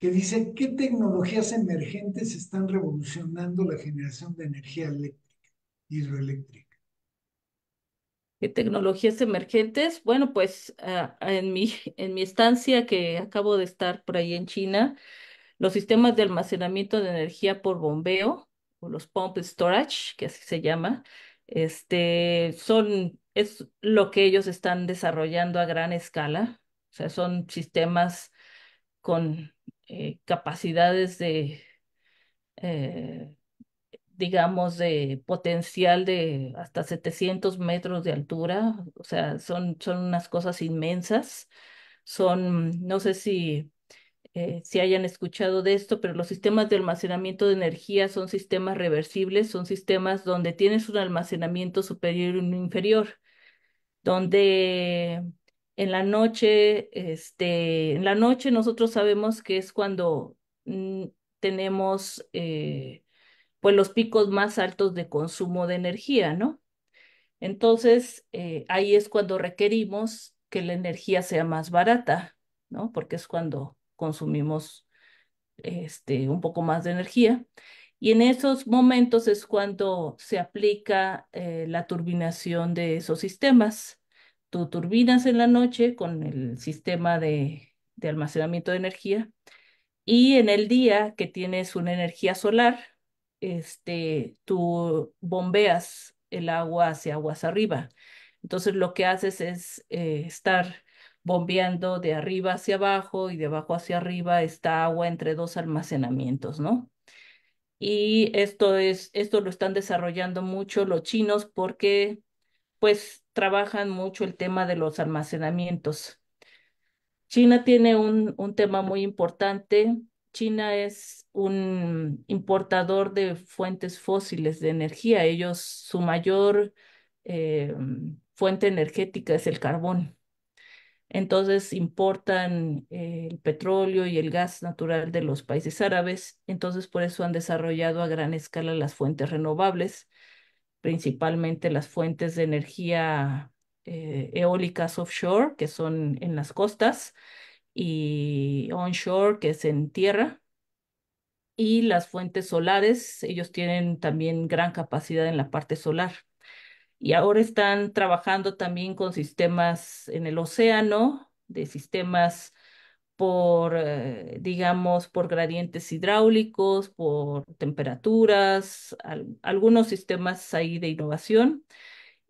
que dice, ¿qué tecnologías emergentes están revolucionando la generación de energía eléctrica, hidroeléctrica? Eh, tecnologías emergentes. Bueno, pues ah, en mi, *laughs* en mi estancia que acabo de estar por ahí en China, los sistemas de almacenamiento de energía por bombeo, o los pump storage, que así se llama, este, son, es lo que ellos están desarrollando a gran escala. O sea, son sistemas con eh, capacidades de eh, digamos, de potencial de hasta 700 metros de altura, o sea, son, son unas cosas inmensas, son, no sé si, eh, si hayan escuchado de esto, pero los sistemas de almacenamiento de energía son sistemas reversibles, son sistemas donde tienes un almacenamiento superior y un inferior, donde en la noche, este, en la noche nosotros sabemos que es cuando mm, tenemos... Eh, pues los picos más altos de consumo de energía, ¿no? Entonces, eh, ahí es cuando requerimos que la energía sea más barata, ¿no? Porque es cuando consumimos este, un poco más de energía. Y en esos momentos es cuando se aplica eh, la turbinación de esos sistemas. Tú turbinas en la noche con el sistema de, de almacenamiento de energía y en el día que tienes una energía solar, este, tú bombeas el agua hacia aguas arriba. Entonces lo que haces es eh, estar bombeando de arriba hacia abajo y de abajo hacia arriba esta agua entre dos almacenamientos, ¿no? Y esto es, esto lo están desarrollando mucho los chinos porque pues trabajan mucho el tema de los almacenamientos. China tiene un, un tema muy importante China es un importador de fuentes fósiles de energía. Ellos, su mayor eh, fuente energética es el carbón. Entonces importan eh, el petróleo y el gas natural de los países árabes. Entonces por eso han desarrollado a gran escala las fuentes renovables, principalmente las fuentes de energía eh, eólicas offshore, que son en las costas, y onshore, que es en tierra. Y las fuentes solares, ellos tienen también gran capacidad en la parte solar. Y ahora están trabajando también con sistemas en el océano, de sistemas por, eh, digamos, por gradientes hidráulicos, por temperaturas, algunos sistemas ahí de innovación.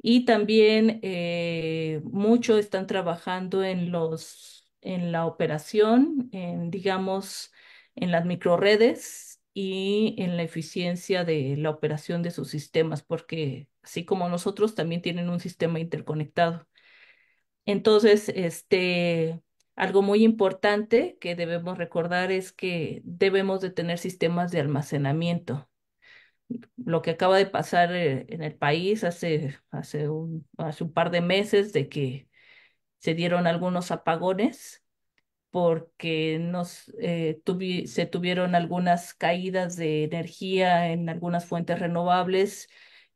Y también eh, mucho están trabajando en los en la operación, en, digamos, en las microredes y en la eficiencia de la operación de sus sistemas, porque así como nosotros también tienen un sistema interconectado. Entonces, este, algo muy importante que debemos recordar es que debemos de tener sistemas de almacenamiento. Lo que acaba de pasar eh, en el país hace, hace, hace un par de meses de que se dieron algunos apagones porque nos, eh, se tuvieron algunas caídas de energía en algunas fuentes renovables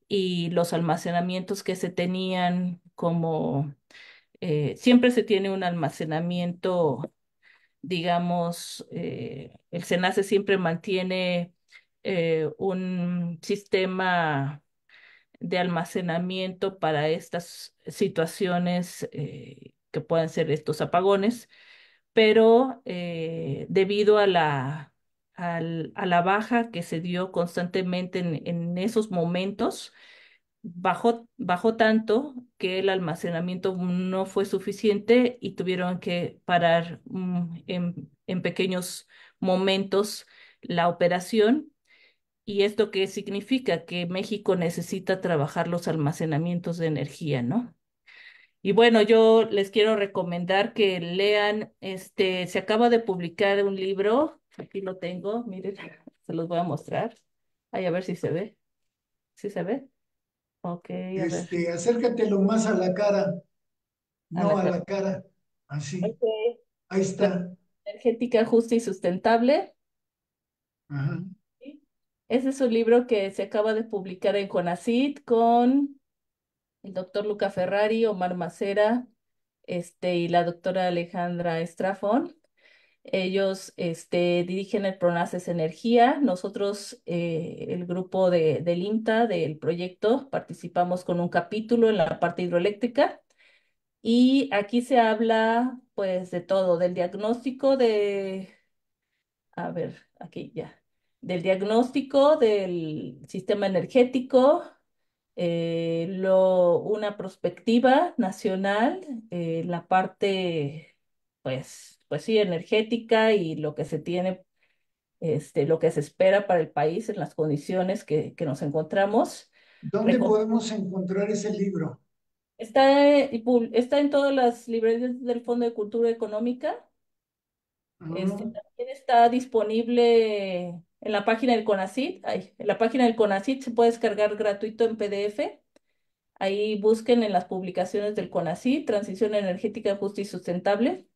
y los almacenamientos que se tenían como eh, siempre se tiene un almacenamiento, digamos, eh, el SENACE siempre mantiene un sistema de almacenamiento para estas situaciones que puedan ser estos apagones, pero eh, debido a la, a la baja que se dio constantemente en, esos momentos, bajó, tanto que el almacenamiento no fue suficiente y tuvieron que parar mm, en, en, pequeños momentos la operación. ¿Y esto qué significa? Que México necesita trabajar los almacenamientos de energía, ¿no? Y bueno, yo les quiero recomendar que lean, este, se acaba de publicar un libro, aquí lo tengo, miren, *laughs* se los voy a mostrar. Ahí a ver si se ve. si se ve? Ok. este, acércatelo más a la cara. No a, la cara. Así. Ahí está. Energética justa y sustentable. Ajá. Ese es un libro que se acaba de publicar en Conacit con el doctor Luca Ferrari, Omar Macera este, y la doctora Alejandra Estrafón. Ellos este, dirigen el PRONACES Energía. Nosotros, eh, el grupo de, del INTA, del proyecto, participamos con un capítulo en la parte hidroeléctrica. Y aquí se habla, pues, de todo, del diagnóstico de, a ver, aquí ya, del diagnóstico del sistema energético, eh, lo, una perspectiva nacional, eh, la parte, pues, pues sí, energética y lo que se tiene, este, lo que se espera para el país en las condiciones que, que nos encontramos. ¿Dónde podemos encontrar ese libro? Está, eh, está en todas las librerías del Fondo de Cultura Económica. Ah. Este, también está disponible en la página del CONACIT, en la página del CONACIT se puede descargar gratuito en PDF. Ahí busquen en las publicaciones del CONACIT, Transición Energética Justa y Sustentable.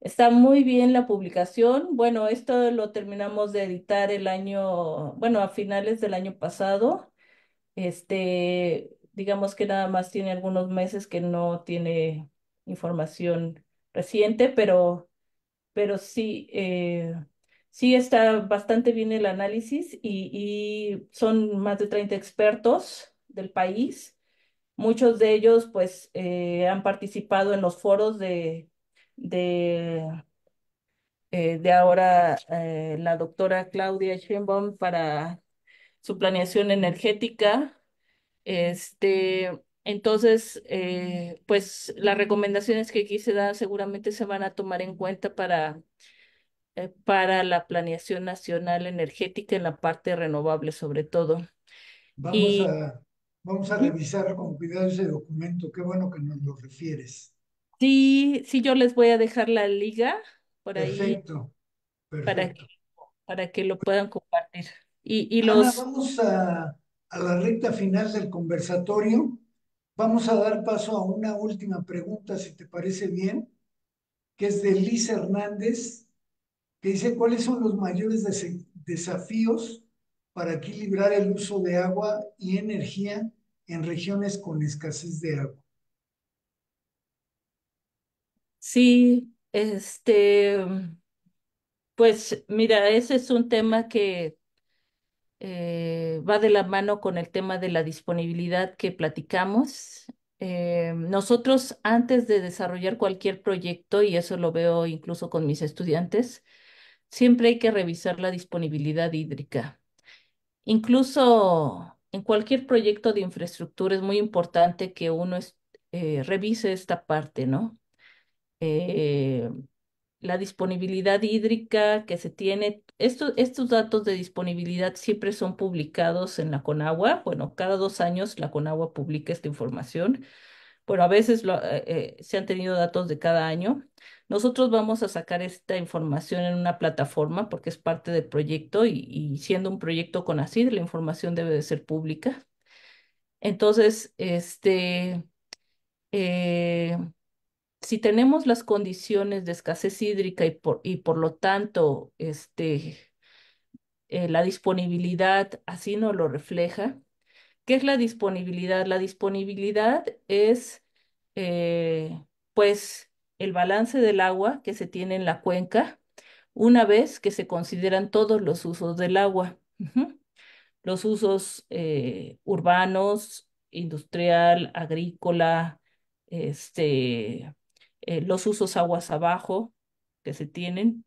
Está muy bien la publicación. Bueno, esto lo terminamos de editar el año, bueno, a finales del año pasado. Este, digamos que nada más tiene algunos meses que no tiene información reciente, pero, pero sí, eh, sí está bastante bien el análisis y, son más de 30 expertos del país. Muchos de ellos pues eh, han participado en los foros de, de, eh, de ahora eh, la doctora Claudia Sheinbaum para su planeación energética. Este, entonces, pues las recomendaciones que aquí se dan seguramente se van a tomar en cuenta para eh, para la planeación nacional energética en la parte renovable sobre todo. Vamos, a, vamos a revisar con cuidado ese documento, qué bueno que nos lo refieres. Sí, sí, yo les voy a dejar la liga por ahí perfecto. Para, que, para que lo puedan compartir. Y, y vamos a, a la recta final del conversatorio. Vamos a dar paso a una última pregunta, si te parece bien, que es de Liz Hernández, que dice cuáles son los mayores desafíos para equilibrar el uso de agua y energía en regiones con escasez de agua. Sí, este, pues mira, ese es un tema que eh, va de la mano con el tema de la disponibilidad que platicamos. Eh, nosotros antes de desarrollar cualquier proyecto, y eso lo veo incluso con mis estudiantes, siempre hay que revisar la disponibilidad hídrica. Incluso en cualquier proyecto de infraestructura es muy importante que uno eh, revise esta parte, ¿no? Eh, la disponibilidad hídrica que se tiene, estos datos de disponibilidad siempre son publicados en la Conagua, bueno, cada dos años la Conagua publica esta información pero a veces eh, eh, se han tenido datos de cada año. Nosotros vamos a sacar esta información en una plataforma porque es parte del proyecto y, siendo un proyecto con ACID, la información debe de ser pública. Entonces, este, eh, si tenemos las condiciones de escasez hídrica y por, y por lo tanto este, la disponibilidad así no lo refleja, ¿qué es la disponibilidad? La disponibilidad es eh, pues el balance del agua que se tiene en la cuenca una vez que se consideran todos los usos del agua, los usos eh, urbanos, industrial, agrícola, este, eh, los usos aguas abajo que se tienen,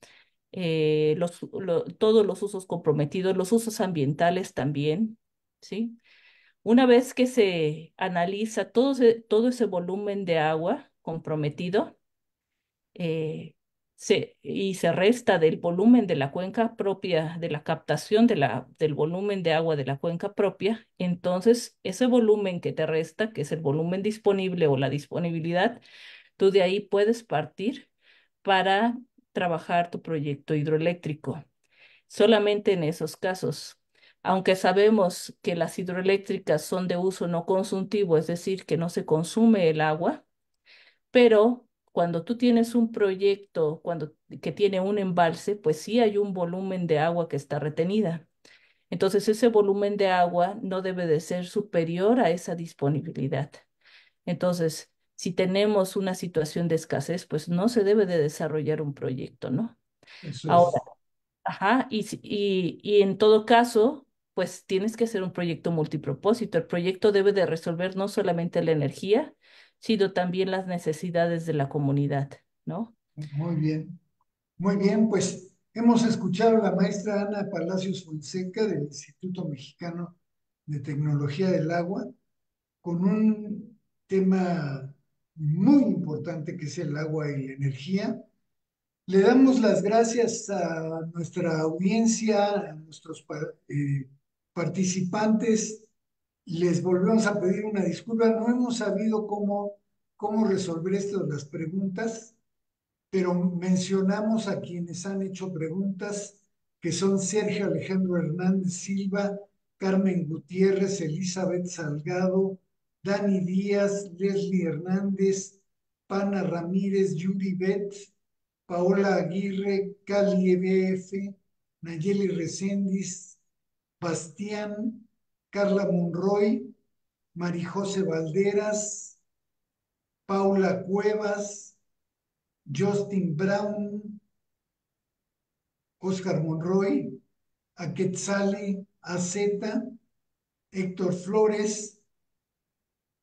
los, todos los usos comprometidos, los usos ambientales también, ¿sí? Una vez que se analiza todo ese, volumen de agua comprometido eh, se, y se resta del volumen de la cuenca propia, de la captación de la, del volumen de agua de la cuenca propia, entonces ese volumen que te resta, que es el volumen disponible o la disponibilidad, tú de ahí puedes partir para trabajar tu proyecto hidroeléctrico. Solamente en esos casos, aunque sabemos que las hidroeléctricas son de uso no consultivo, es decir, que no se consume el agua, pero cuando tú tienes un proyecto cuando, que tiene un embalse, pues sí hay un volumen de agua que está retenida. Entonces ese volumen de agua no debe de ser superior a esa disponibilidad. Entonces, si tenemos una situación de escasez, pues no se debe de desarrollar un proyecto, ¿no? Eso Ahora, ajá, y, y, y en todo caso, pues tienes que hacer un proyecto multipropósito. El proyecto debe de resolver no solamente la energía, sino también las necesidades de la comunidad, ¿no? Muy bien. Muy bien, pues hemos escuchado a la maestra Ana Palacios Fonseca del Instituto Mexicano de Tecnología del Agua con un tema muy importante que es el agua y la energía. Le damos las gracias a nuestra audiencia, a nuestros eh, participantes, les volvemos a pedir una disculpa. No hemos sabido cómo, cómo resolver esto las preguntas, pero mencionamos a quienes han hecho preguntas, que son Sergio Alejandro Hernández Silva, Carmen Gutiérrez, Elizabeth Salgado, Dani Díaz, Leslie Hernández, Pana Ramírez, Yuri Bet, Paola Aguirre, Cali EBF, Nayeli Reséndiz, Bastián, Carla Monroy, Marijose Valderas, Paula Cuevas, Justin Brown, Oscar Monroy, Aquetzali Azeta, Héctor Flores,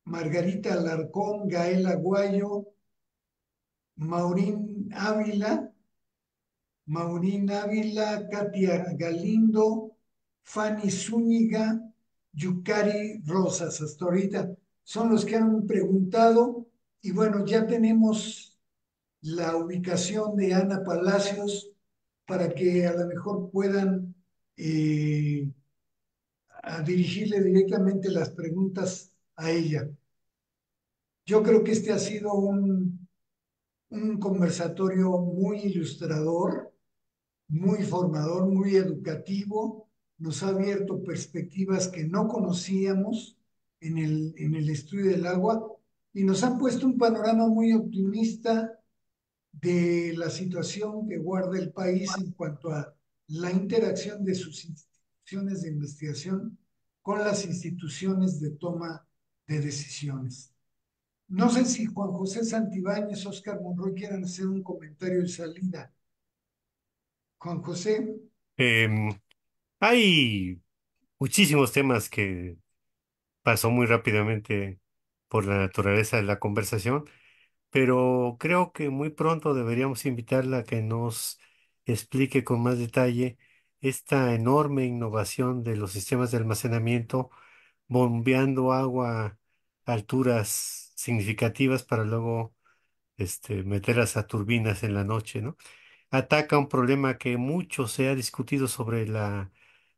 Margarita Alarcón, Gaela Guayo, Maurín Ávila, Maurín Ávila, Katia Galindo, Fanny Zúñiga, Yukari Rosas, hasta ahorita. Son los que han preguntado y bueno, ya tenemos la ubicación de Ana Palacios para que a lo mejor puedan eh, dirigirle directamente las preguntas a ella. Yo creo que este ha sido un, un conversatorio muy ilustrador, muy formador, muy educativo nos ha abierto perspectivas que no conocíamos en el, en el estudio del agua y nos ha puesto un panorama muy optimista de la situación que guarda el país en cuanto a la interacción de sus instituciones de investigación con las instituciones de toma de decisiones. No sé si Juan José Santibáñez, Oscar Monroy quieran hacer un comentario en salida. Juan José. Eh, hay muchísimos temas que pasó muy rápidamente por la naturaleza de la conversación, pero creo que muy pronto deberíamos invitarla a que nos explique con más detalle esta enorme innovación de los sistemas de almacenamiento, bombeando agua a alturas significativas para luego este, meterlas a turbinas en la noche, ¿no? Ataca un problema que mucho se ha discutido sobre la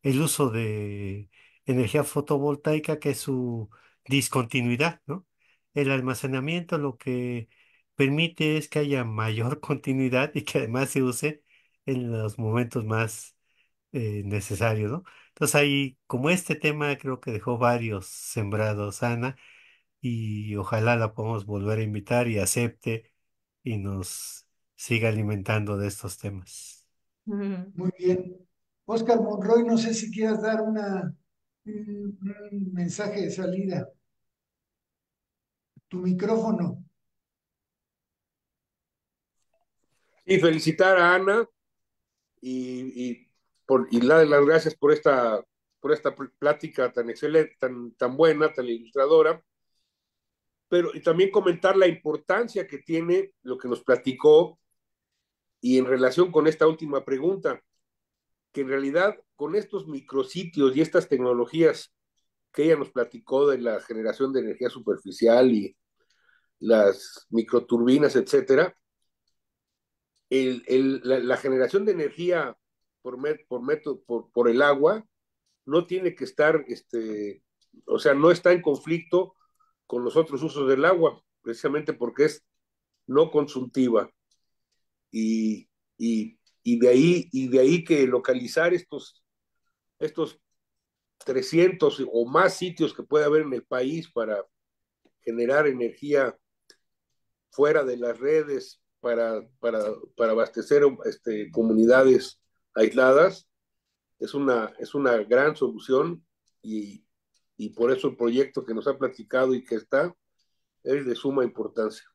el uso de energía fotovoltaica, que es su discontinuidad, ¿no? El almacenamiento lo que permite es que haya mayor *laughs* continuidad y que además se use en los momentos más eh, necesarios, ¿no? Entonces ahí, como este tema creo que dejó varios sembrados, Ana, y ojalá la podamos volver a invitar y acepte y nos siga alimentando de estos temas. Muy bien, Oscar Monroy, no sé si quieras dar una, un, mensaje de salida. Tu micrófono. Y felicitar a Ana y, por, y darle las gracias por esta, por esta plática tan excelente, tan, tan buena, tan ilustradora. Pero y también comentar la importancia que tiene lo que nos platicó y en relación con esta última pregunta, que en realidad con estos micrositios y estas tecnologías que ella nos platicó de la generación de energía superficial y las microturbinas, etcétera, la, generación de energía por, el agua no tiene que estar, este, o sea, no está en conflicto con los otros usos del agua, precisamente porque es no consultiva y y de ahí, y de ahí que localizar estos, estos 300 o más sitios que puede haber en el país para generar energía fuera de las redes para, para, para abastecer este, comunidades aisladas es una, es una gran solución y, y por eso el proyecto que nos ha platicado y que está es de suma importancia.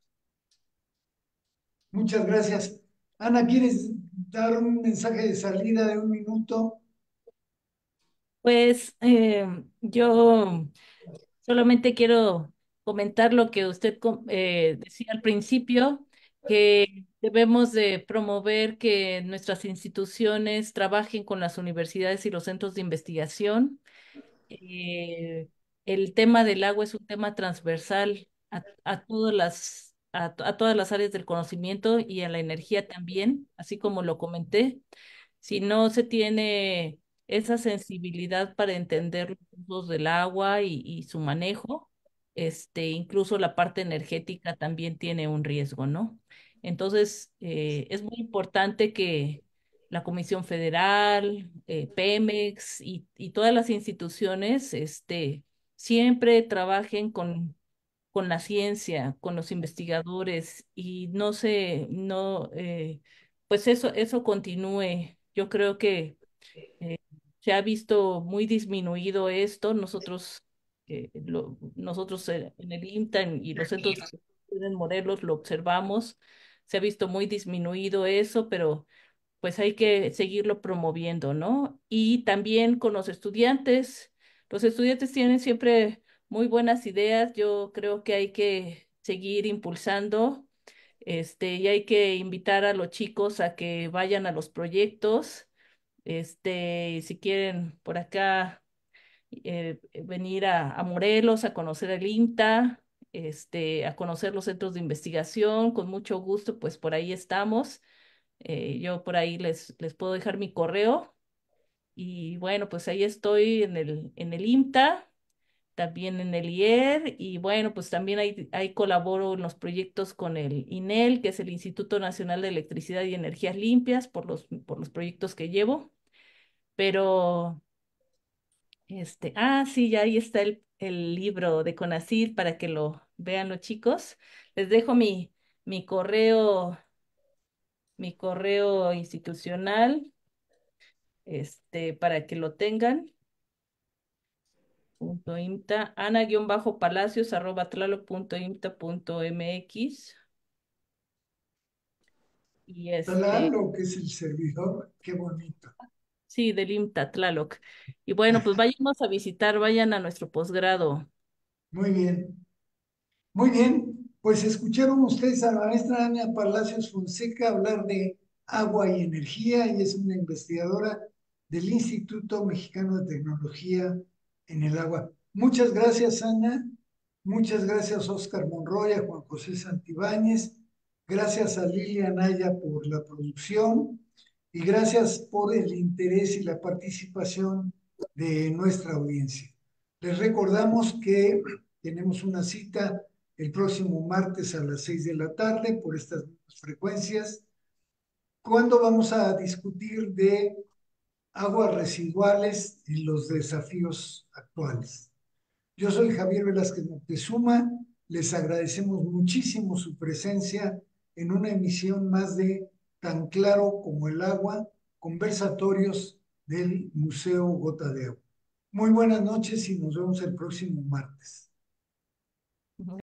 Muchas gracias. Ana, ¿quieres dar un mensaje de salida de un minuto? Pues eh, yo solamente quiero comentar lo que usted eh, decía al principio, que debemos de promover que nuestras instituciones trabajen con las universidades y los centros de investigación. Eh, el tema del agua es un tema transversal a todas las a, todas las áreas del conocimiento y a la energía también, así como lo comenté. Si no se tiene esa sensibilidad para entender los usos del agua y, su manejo, este, incluso la parte energética también tiene un riesgo, ¿no? Entonces, eh, es muy importante que la Comisión Federal, eh, Pemex y, y, todas las instituciones este, siempre trabajen con con la ciencia, con los investigadores y no sé, no, eh, pues eso, eso continúe. Yo creo que eh, se ha visto muy disminuido esto. Nosotros, eh, nosotros en el INTA y los centros modelos lo observamos. Se ha visto muy disminuido eso, pero pues hay que seguirlo promoviendo, ¿no? Y también con los estudiantes. Los estudiantes tienen siempre muy buenas ideas. Yo creo que hay que seguir impulsando este, y hay que invitar a los chicos a que vayan a los proyectos. Este, si quieren por acá eh, venir a, Morelos a conocer el INTA, este, a conocer los centros de investigación, con mucho gusto, pues por ahí estamos. Eh, yo por ahí les, les puedo dejar mi correo. Y bueno, pues ahí estoy en el, en el INTA, también en el IER, y bueno, pues también ahí, colaboro en los proyectos con el INEL, que es el Instituto Nacional de Electricidad y Energías Limpias, por los, por los proyectos que llevo. Pero, este, ah, sí, ya ahí está el, libro de Conacid para que lo vean los chicos. Les dejo mi, mi correo, mi correo institucional, este, para que lo tengan punto imta ana bajo palacios arroba Tlaloc.imta.mx este Tlaloc es el servidor qué bonito sí del IMTA Tlaloc y bueno pues vayamos a visitar vayan a nuestro posgrado muy bien muy bien pues escucharon ustedes a la maestra Ana Palacios Fonseca hablar de agua y energía y es una investigadora del Instituto Mexicano de Tecnología en el agua. Muchas gracias, Ana. Muchas gracias, Oscar Monroy, a Juan José Santibáñez. Gracias a Lilia Naya por la producción y gracias por el interés y la participación de nuestra audiencia. Les recordamos que tenemos una cita el próximo martes a las seis de la tarde por estas frecuencias, ¿Cuándo vamos a discutir de aguas residuales y los desafíos actuales. Yo soy Javier Velázquez Moctezuma, les agradecemos muchísimo su presencia en una emisión más de Tan Claro como el Agua, conversatorios del Museo Gotadeo. Muy buenas noches y nos vemos el próximo martes.